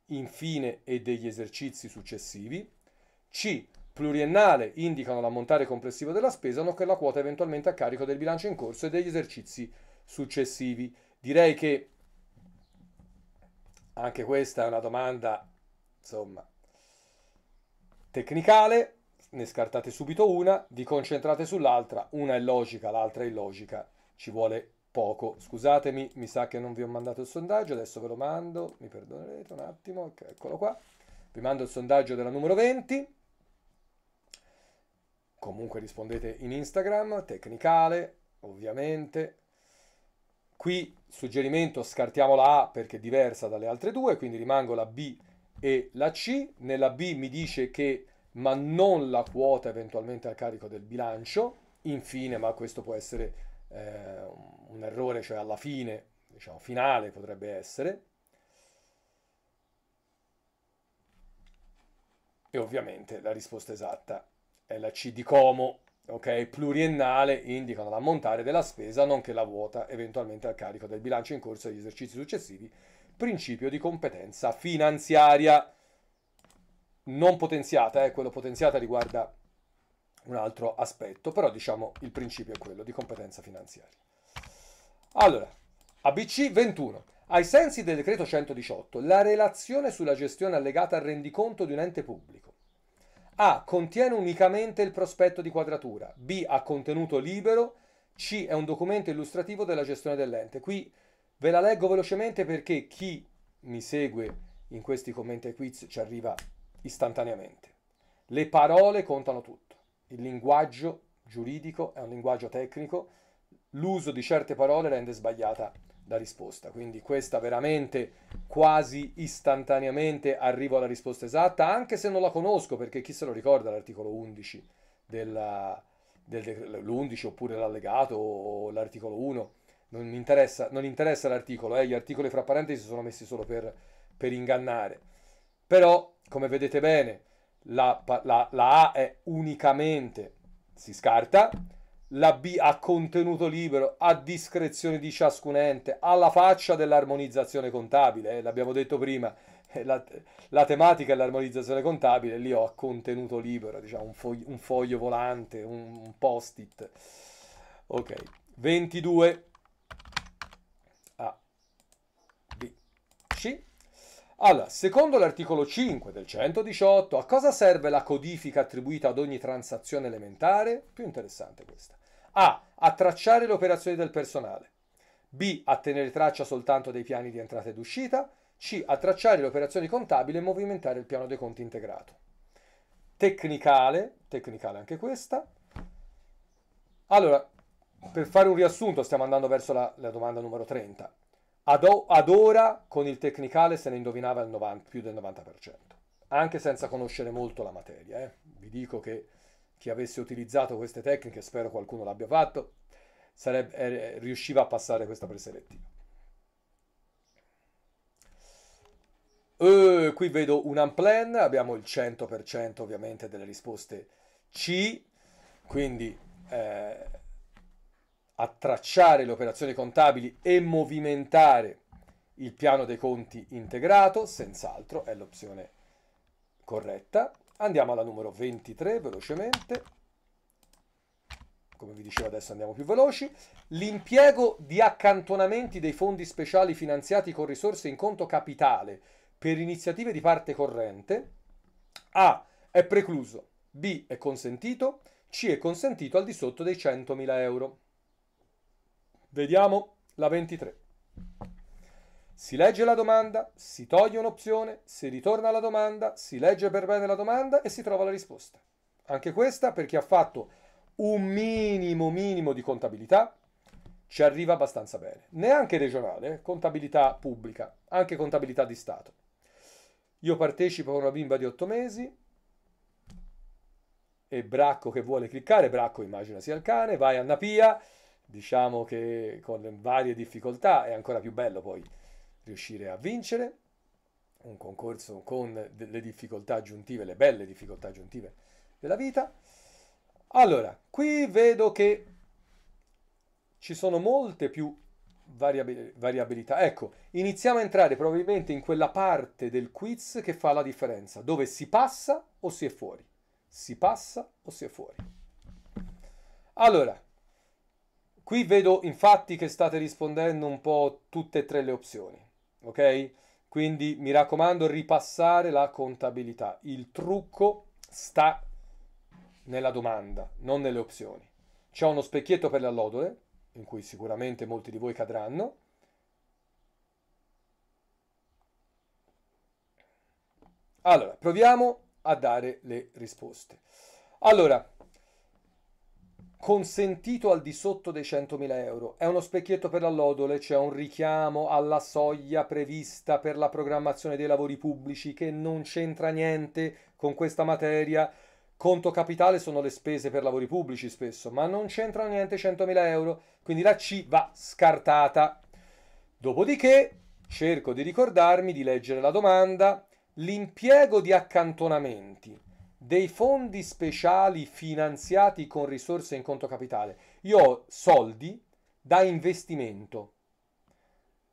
infine e degli esercizi successivi. C. Pluriennale indicano l'ammontare complessivo della spesa nonché la quota eventualmente a carico del bilancio in corso e degli esercizi successivi. Direi che anche questa è una domanda, insomma, tecnicale, ne scartate subito una, vi concentrate sull'altra, una è logica, l'altra è illogica ci vuole poco. Scusatemi, mi sa che non vi ho mandato il sondaggio, adesso ve lo mando, mi perdonerete un attimo, eccolo qua. Vi mando il sondaggio della numero 20. Comunque rispondete in Instagram, tecnicale, ovviamente. Qui suggerimento scartiamo la A perché è diversa dalle altre due, quindi rimango la B e la C. Nella B mi dice che ma non la quota eventualmente a carico del bilancio. Infine, ma questo può essere eh, un errore, cioè alla fine, diciamo finale potrebbe essere. E ovviamente la risposta esatta è la C di Como, ok? Pluriennale indicano l'ammontare della spesa nonché la vuota eventualmente al carico del bilancio in corso degli esercizi successivi, principio di competenza finanziaria non potenziata, eh, quello potenziata riguarda un altro aspetto, però diciamo il principio è quello di competenza finanziaria. Allora, ABC 21. Ai sensi del decreto 118, la relazione sulla gestione allegata al rendiconto di un ente pubblico A. Contiene unicamente il prospetto di quadratura, B. Ha contenuto libero, C. È un documento illustrativo della gestione dell'ente. Qui ve la leggo velocemente perché chi mi segue in questi commenti e quiz ci arriva istantaneamente. Le parole contano tutto il linguaggio giuridico è un linguaggio tecnico, l'uso di certe parole rende sbagliata la risposta, quindi questa veramente quasi istantaneamente arrivo alla risposta esatta, anche se non la conosco, perché chi se lo ricorda l'articolo 11 della, del, l'11 oppure l'allegato o l'articolo 1, non interessa, non interessa l'articolo, eh? gli articoli fra parentesi sono messi solo per, per ingannare, però come vedete bene la, la, la A è unicamente, si scarta, la B ha contenuto libero a discrezione di ciascun ente, alla faccia dell'armonizzazione contabile, eh, l'abbiamo detto prima, eh, la, la, tematica è l'armonizzazione contabile, lì ho a contenuto libero, diciamo un, fo- un foglio volante, un, un post-it. Ok, 22. Allora, secondo l'articolo 5 del 118, a cosa serve la codifica attribuita ad ogni transazione elementare? Più interessante questa. A. A tracciare le operazioni del personale. B. A tenere traccia soltanto dei piani di entrata ed uscita. C. A tracciare le operazioni contabili e movimentare il piano dei conti integrato. Tecnicale, tecnicale anche questa. Allora, per fare un riassunto, stiamo andando verso la, la domanda numero 30. Ad, ad ora con il tecnicale se ne indovinava 90, più del 90%, anche senza conoscere molto la materia. Eh. Vi dico che chi avesse utilizzato queste tecniche, spero qualcuno l'abbia fatto, sarebbe, eh, riusciva a passare questa preselettiva. Uh, qui vedo un unplan, abbiamo il 100% ovviamente delle risposte C, quindi eh, a tracciare le operazioni contabili e movimentare il piano dei conti integrato, senz'altro è l'opzione corretta. Andiamo alla numero 23 velocemente. Come vi dicevo adesso andiamo più veloci. L'impiego di accantonamenti dei fondi speciali finanziati con risorse in conto capitale per iniziative di parte corrente. A. È precluso. B. È consentito. C. È consentito al di sotto dei 100.000 euro. Vediamo la 23. Si legge la domanda, si toglie un'opzione, si ritorna alla domanda, si legge per bene la domanda e si trova la risposta. Anche questa per chi ha fatto un minimo minimo di contabilità ci arriva abbastanza bene. Neanche regionale, eh, contabilità pubblica, anche contabilità di Stato. Io partecipo a una bimba di 8 mesi e Bracco che vuole cliccare, Bracco immagina sia il cane, vai a Napia, diciamo che con le varie difficoltà è ancora più bello poi riuscire a vincere un concorso con le difficoltà aggiuntive, le belle difficoltà aggiuntive della vita. Allora, qui vedo che ci sono molte più variabilità. Ecco, iniziamo a entrare probabilmente in quella parte del quiz che fa la differenza, dove si passa o si è fuori. Si passa o si è fuori. Allora, Qui vedo infatti che state rispondendo un po' tutte e tre le opzioni, ok? Quindi mi raccomando ripassare la contabilità. Il trucco sta nella domanda, non nelle opzioni. C'è uno specchietto per le allodole, in cui sicuramente molti di voi cadranno. Allora, proviamo a dare le risposte. Allora, consentito al di sotto dei 100.000 euro. È uno specchietto per l'allodole, c'è cioè un richiamo alla soglia prevista per la programmazione dei lavori pubblici che non c'entra niente con questa materia. Conto capitale sono le spese per lavori pubblici spesso, ma non c'entrano niente 100.000 euro, quindi la C va scartata. Dopodiché cerco di ricordarmi di leggere la domanda, l'impiego di accantonamenti dei fondi speciali finanziati con risorse in conto capitale. Io ho soldi da investimento,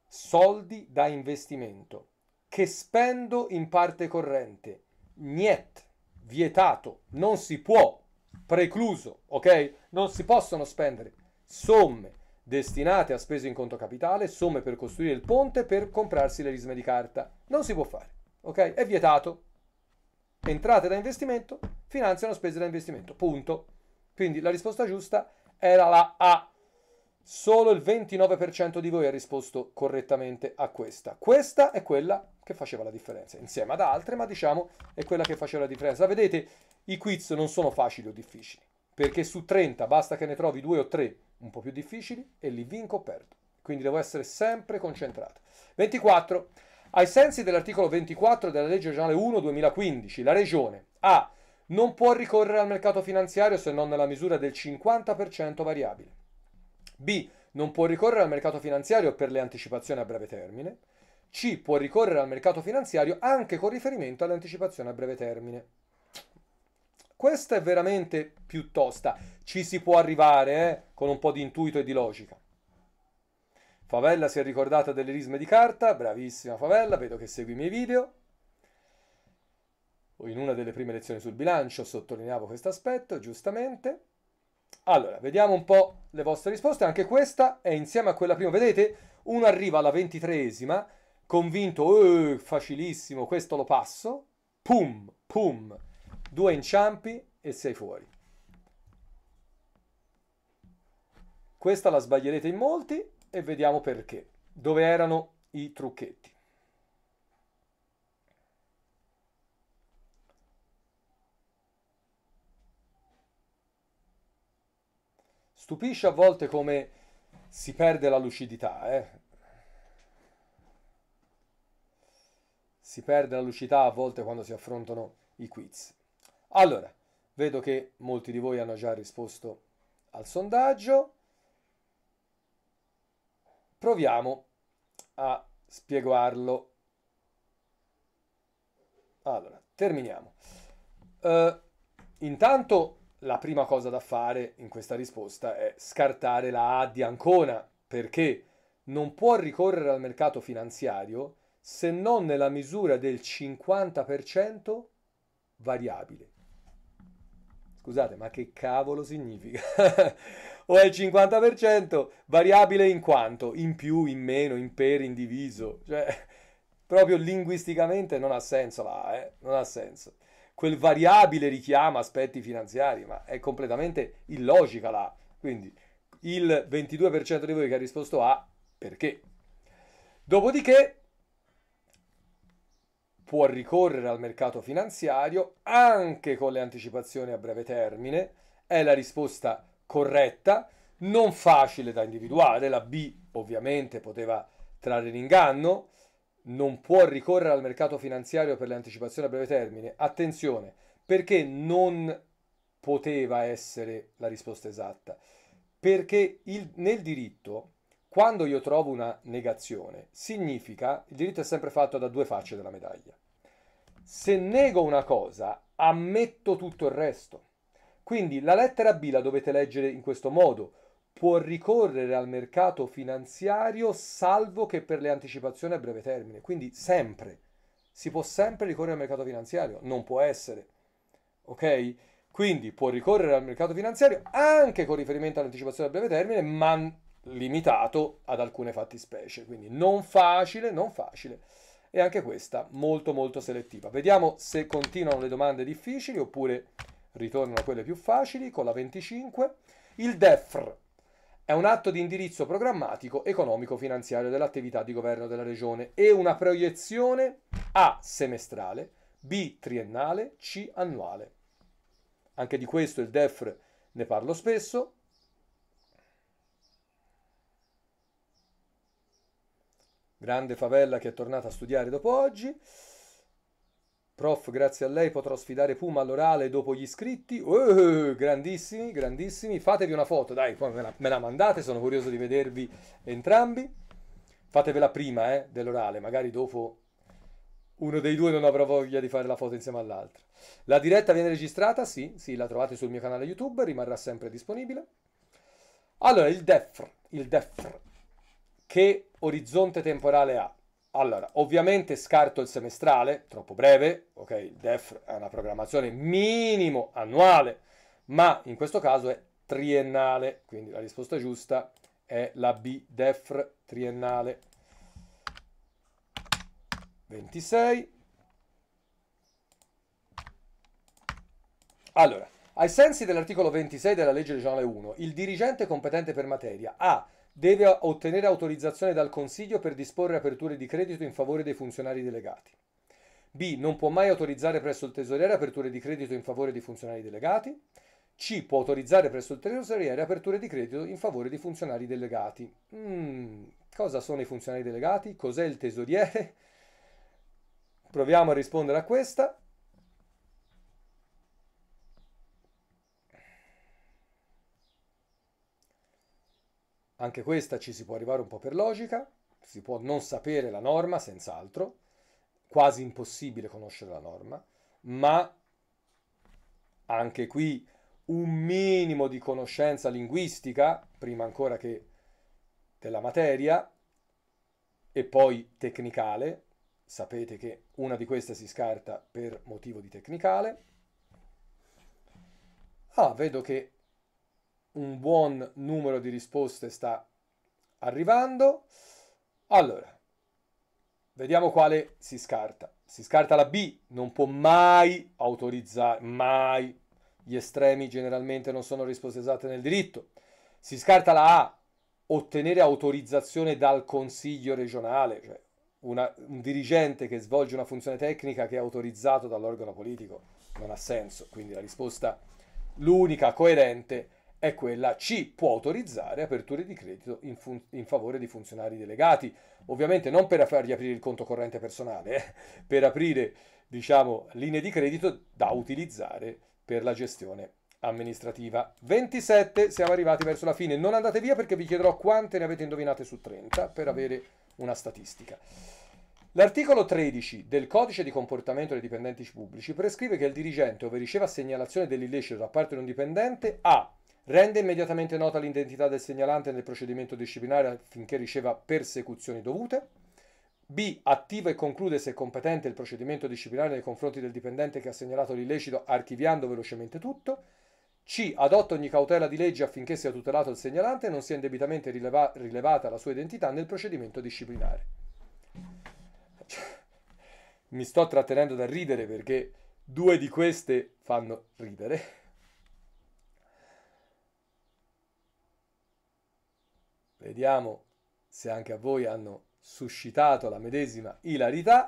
soldi da investimento, che spendo in parte corrente. Niet, vietato, non si può, precluso, ok? Non si possono spendere somme destinate a spese in conto capitale, somme per costruire il ponte, per comprarsi le risme di carta. Non si può fare, ok? È vietato entrate da investimento finanziano spese da investimento. Punto. Quindi la risposta giusta era la A. Solo il 29% di voi ha risposto correttamente a questa. Questa è quella che faceva la differenza, insieme ad altre, ma diciamo è quella che faceva la differenza. Vedete, i quiz non sono facili o difficili, perché su 30 basta che ne trovi due o tre un po' più difficili e li vinco o perdo. Quindi devo essere sempre concentrato. 24. Ai sensi dell'articolo 24 della legge regionale 1 2015, la Regione A. Non può ricorrere al mercato finanziario se non nella misura del 50% variabile. B. Non può ricorrere al mercato finanziario per le anticipazioni a breve termine. C. Può ricorrere al mercato finanziario anche con riferimento alle anticipazioni a breve termine. Questa è veramente piuttosto. Ci si può arrivare eh, con un po' di intuito e di logica. Favella si è ricordata delle risme di carta, bravissima Favella, vedo che segui i miei video. In una delle prime lezioni sul bilancio sottolineavo questo aspetto, giustamente. Allora, vediamo un po' le vostre risposte, anche questa è insieme a quella prima, vedete? Uno arriva alla ventitresima, convinto, eh, facilissimo, questo lo passo, pum, pum, due inciampi e sei fuori. Questa la sbaglierete in molti, e vediamo perché. Dove erano i trucchetti? Stupisce a volte come si perde la lucidità, eh? Si perde la lucidità a volte quando si affrontano i quiz. Allora, vedo che molti di voi hanno già risposto al sondaggio. Proviamo a spiegarlo. Allora, terminiamo. Uh, intanto la prima cosa da fare in questa risposta è scartare la A di Ancona, perché non può ricorrere al mercato finanziario se non nella misura del 50% variabile. Scusate, ma che cavolo significa? o è il 50% variabile in quanto, in più, in meno, in per, in diviso. Cioè, proprio linguisticamente non ha senso là, eh? non ha senso. Quel variabile richiama aspetti finanziari, ma è completamente illogica là. Quindi il 22% di voi che ha risposto A, perché? Dopodiché può ricorrere al mercato finanziario anche con le anticipazioni a breve termine, è la risposta corretta, non facile da individuare, la B ovviamente poteva trarre l'inganno, non può ricorrere al mercato finanziario per le anticipazioni a breve termine, attenzione, perché non poteva essere la risposta esatta, perché il, nel diritto quando io trovo una negazione, significa il diritto è sempre fatto da due facce della medaglia. Se nego una cosa, ammetto tutto il resto. Quindi la lettera B la dovete leggere in questo modo. Può ricorrere al mercato finanziario salvo che per le anticipazioni a breve termine. Quindi sempre. Si può sempre ricorrere al mercato finanziario. Non può essere. Ok? Quindi può ricorrere al mercato finanziario anche con riferimento all'anticipazione a breve termine, ma limitato ad alcune fattispecie. Quindi non facile, non facile e anche questa molto molto selettiva. Vediamo se continuano le domande difficili oppure ritornano a quelle più facili con la 25. Il DEFR è un atto di indirizzo programmatico economico-finanziario dell'attività di governo della regione e una proiezione A semestrale, B triennale, C annuale. Anche di questo il DEFR ne parlo spesso, Grande favela che è tornata a studiare dopo oggi. Prof, grazie a lei potrò sfidare Puma all'orale dopo gli iscritti. Oh, grandissimi, grandissimi. Fatevi una foto, dai, poi me la, me la mandate, sono curioso di vedervi entrambi. Fatevela prima eh, dell'orale, magari dopo uno dei due non avrà voglia di fare la foto insieme all'altro. La diretta viene registrata? Sì, sì, la trovate sul mio canale YouTube, rimarrà sempre disponibile. Allora, il DEFR, il DEFR che orizzonte temporale ha? Allora, ovviamente scarto il semestrale, troppo breve, ok? Il DEF è una programmazione minimo annuale, ma in questo caso è triennale, quindi la risposta giusta è la B, DEF triennale. 26. Allora, ai sensi dell'articolo 26 della legge regionale 1, il dirigente competente per materia ha deve ottenere autorizzazione dal Consiglio per disporre aperture di credito in favore dei funzionari delegati. B. Non può mai autorizzare presso il tesoriere aperture di credito in favore di funzionari delegati. C. Può autorizzare presso il tesoriere aperture di credito in favore di funzionari delegati. Mm, cosa sono i funzionari delegati? Cos'è il tesoriere? Proviamo a rispondere a questa. Anche questa ci si può arrivare un po' per logica, si può non sapere la norma, senz'altro, quasi impossibile conoscere la norma, ma anche qui un minimo di conoscenza linguistica, prima ancora che della materia, e poi tecnicale, sapete che una di queste si scarta per motivo di tecnicale. Ah, vedo che un buon numero di risposte sta arrivando. Allora, vediamo quale si scarta. Si scarta la B, non può mai autorizzare, mai. Gli estremi generalmente non sono risposte esatte nel diritto. Si scarta la A, ottenere autorizzazione dal Consiglio regionale, cioè una, un dirigente che svolge una funzione tecnica che è autorizzato dall'organo politico. Non ha senso, quindi la risposta, l'unica coerente, è è quella C, può autorizzare aperture di credito in, fun- in, favore di funzionari delegati, ovviamente non per fargli aprire il conto corrente personale, eh, per aprire diciamo, linee di credito da utilizzare per la gestione amministrativa. 27, siamo arrivati verso la fine, non andate via perché vi chiederò quante ne avete indovinate su 30 per avere una statistica. L'articolo 13 del codice di comportamento dei dipendenti pubblici prescrive che il dirigente, ove riceva segnalazione dell'illecito da parte di un dipendente, ha Rende immediatamente nota l'identità del segnalante nel procedimento disciplinare affinché riceva persecuzioni dovute. B. Attiva e conclude, se competente, il procedimento disciplinare nei confronti del dipendente che ha segnalato l'illecito, archiviando velocemente tutto. C. Adotta ogni cautela di legge affinché sia tutelato il segnalante e non sia indebitamente rileva rilevata la sua identità nel procedimento disciplinare. Mi sto trattenendo da ridere perché due di queste fanno ridere. Vediamo se anche a voi hanno suscitato la medesima ilarità.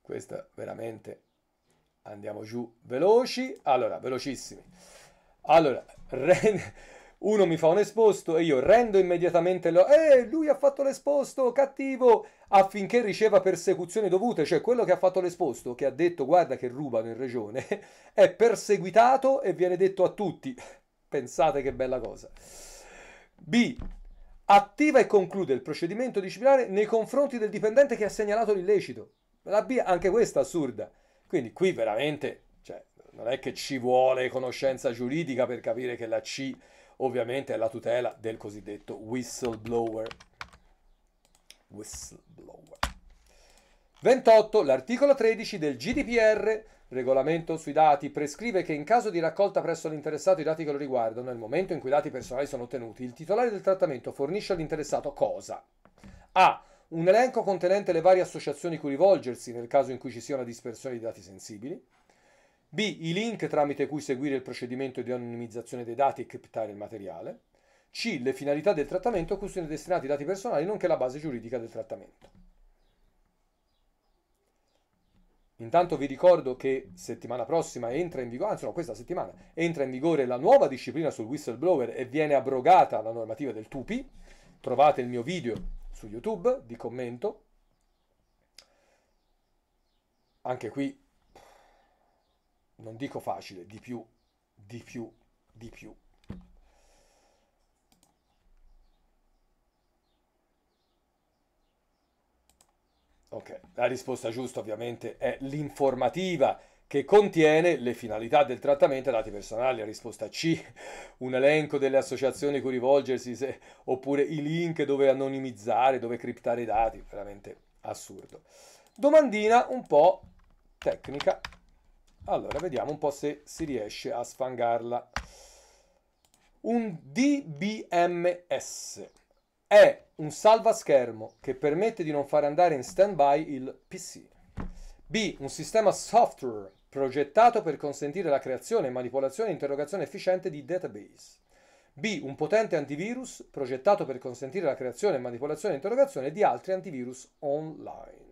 Questa veramente andiamo giù veloci. Allora, velocissimi. Allora, uno mi fa un esposto e io rendo immediatamente lo... Eh, lui ha fatto l'esposto, cattivo! Affinché riceva persecuzioni dovute, cioè quello che ha fatto l'esposto, che ha detto guarda che rubano in regione, è perseguitato e viene detto a tutti. Pensate che bella cosa. B. Attiva e conclude il procedimento disciplinare nei confronti del dipendente che ha segnalato l'illecito. La B, anche questa assurda. Quindi qui veramente cioè, non è che ci vuole conoscenza giuridica per capire che la C ovviamente è la tutela del cosiddetto whistleblower. Whistleblower. 28. L'articolo 13 del GDPR regolamento sui dati prescrive che in caso di raccolta presso l'interessato i dati che lo riguardano, nel momento in cui i dati personali sono ottenuti, il titolare del trattamento fornisce all'interessato cosa? A. Un elenco contenente le varie associazioni cui rivolgersi nel caso in cui ci sia una dispersione di dati sensibili. B. I link tramite cui seguire il procedimento di anonimizzazione dei dati e criptare il materiale. C. Le finalità del trattamento a cui sono destinati i dati personali, nonché la base giuridica del trattamento. Intanto vi ricordo che settimana prossima entra in vigore, anzi no, questa settimana entra in vigore la nuova disciplina sul whistleblower e viene abrogata la normativa del TUPI. Trovate il mio video su YouTube di commento. Anche qui non dico facile, di più, di più, di più. Ok, la risposta giusta ovviamente è l'informativa che contiene le finalità del trattamento e dati personali, la risposta C, un elenco delle associazioni cui rivolgersi, se, oppure i link dove anonimizzare, dove criptare i dati, veramente assurdo. Domandina un po' tecnica, allora vediamo un po' se si riesce a sfangarla. Un DBMS è un salvaschermo che permette di non far andare in stand-by il PC. B. Un sistema software progettato per consentire la creazione, manipolazione e interrogazione efficiente di database. B. Un potente antivirus progettato per consentire la creazione, manipolazione e interrogazione di altri antivirus online.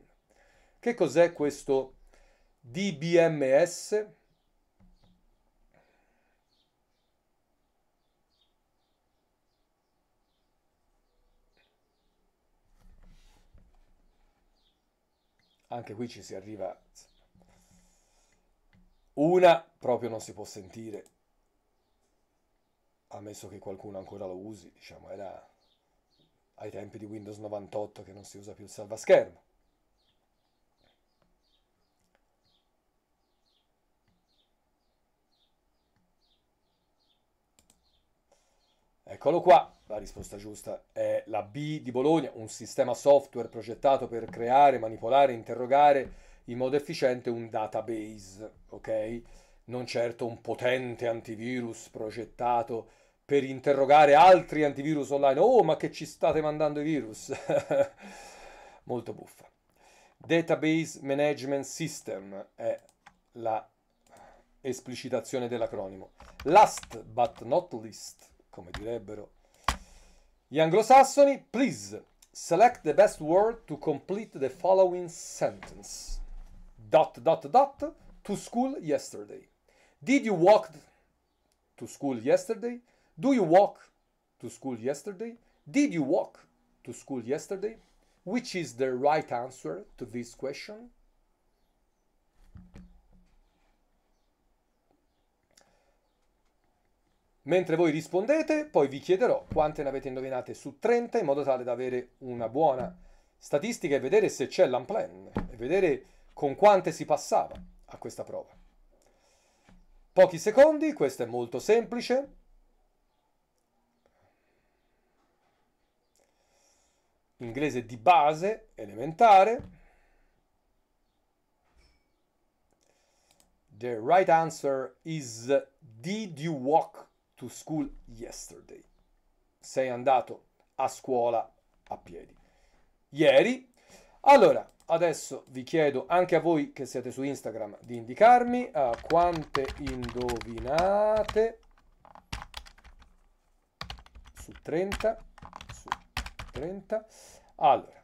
Che cos'è questo DBMS? anche qui ci si arriva. Una proprio non si può sentire, ammesso che qualcuno ancora lo usi, diciamo, era ai tempi di Windows 98 che non si usa più il salvaschermo. Eccolo qua. La risposta giusta è la B di Bologna, un sistema software progettato per creare, manipolare, interrogare in modo efficiente un database, ok? Non certo un potente antivirus progettato per interrogare altri antivirus online. Oh, ma che ci state mandando i virus? Molto buffa. Database Management System è la esplicitazione dell'acronimo. Last but not least, come direbbero Gli anglosassoni, please select the best word to complete the following sentence. Dot, dot, dot, to school yesterday. Did you walk to school yesterday? Do you walk to school yesterday? Did you walk to school yesterday? Which is the right answer to this question? Mentre voi rispondete, poi vi chiederò quante ne avete indovinate su 30 in modo tale da avere una buona statistica e vedere se c'è l'unplan e vedere con quante si passava a questa prova. Pochi secondi, questo è molto semplice. Inglese di base, elementare. The right answer is Did you walk to school yesterday. Sei andato a scuola a piedi. Ieri. Allora, adesso vi chiedo anche a voi che siete su Instagram di indicarmi uh, quante indovinate su 30 su 30. Allora,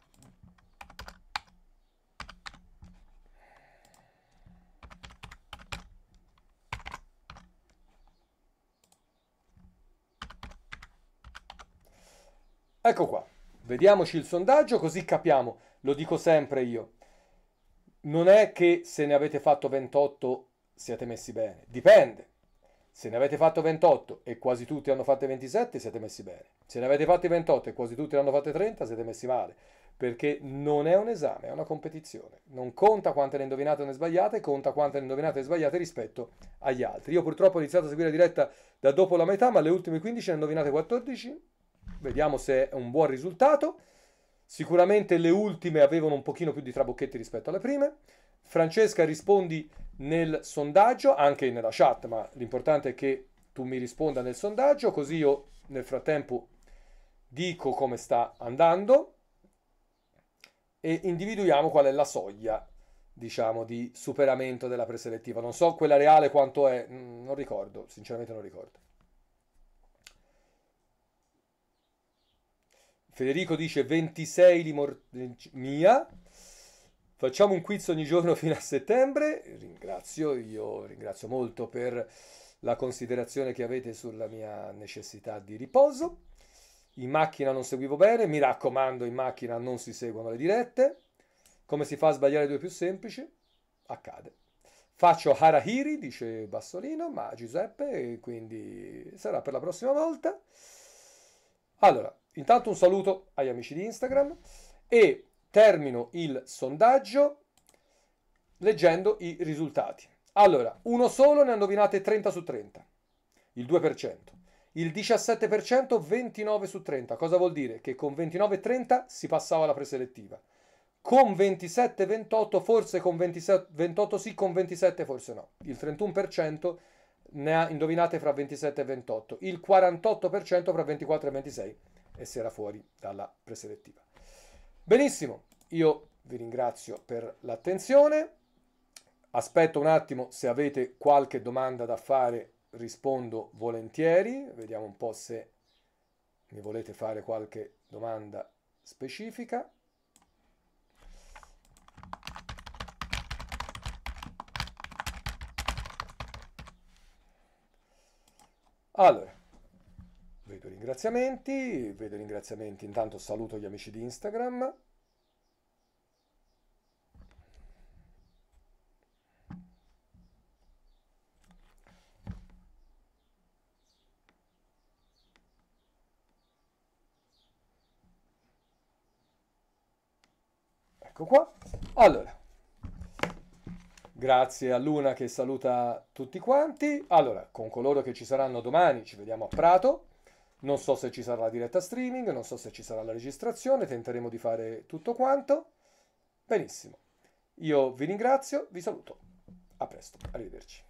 Ecco qua, vediamoci il sondaggio così capiamo, lo dico sempre io. Non è che se ne avete fatto 28 siete messi bene, dipende. Se ne avete fatto 28 e quasi tutti hanno fatte 27 siete messi bene. Se ne avete fatti 28 e quasi tutti ne hanno fatte 30 siete messi male, perché non è un esame, è una competizione. Non conta quante ne indovinate o ne sbagliate, conta quante ne indovinate e sbagliate rispetto agli altri. Io purtroppo ho iniziato a seguire la diretta da dopo la metà, ma le ultime 15 ne ho indovinate 14 Vediamo se è un buon risultato. Sicuramente le ultime avevano un pochino più di trabocchetti rispetto alle prime. Francesca rispondi nel sondaggio, anche nella chat, ma l'importante è che tu mi risponda nel sondaggio, così io nel frattempo dico come sta andando e individuiamo qual è la soglia, diciamo, di superamento della preselettiva. Non so quella reale quanto è, mm, non ricordo, sinceramente non ricordo. Federico dice 26 li mor- mia. Facciamo un quiz ogni giorno fino a settembre. Ringrazio, io ringrazio molto per la considerazione che avete sulla mia necessità di riposo. In macchina non seguivo bene, mi raccomando, in macchina non si seguono le dirette. Come si fa a sbagliare due più semplici? Accade. Faccio Harahiri, dice Bassolino, ma Giuseppe, quindi sarà per la prossima volta. Allora, Intanto un saluto agli amici di Instagram e termino il sondaggio leggendo i risultati. Allora, uno solo ne ha indovinate 30 su 30, il 2%. Il 17% 29 su 30. Cosa vuol dire? Che con 29-30 e si passava alla preselettiva. Con 27-28 forse con 27, 28 sì, con 27 forse no. Il 31% ne ha indovinate fra 27 e 28. Il 48% fra 24 e 26 e si era fuori dalla preselettiva. Benissimo, io vi ringrazio per l'attenzione, aspetto un attimo se avete qualche domanda da fare rispondo volentieri, vediamo un po' se mi volete fare qualche domanda specifica. Allora, vedo i ringraziamenti, vedo i ringraziamenti, intanto saluto gli amici di Instagram. Ecco qua. Allora, grazie a Luna che saluta tutti quanti. Allora, con coloro che ci saranno domani, ci vediamo a Prato. Non so se ci sarà la diretta streaming, non so se ci sarà la registrazione, tenteremo di fare tutto quanto. Benissimo. Io vi ringrazio, vi saluto. A presto, arrivederci.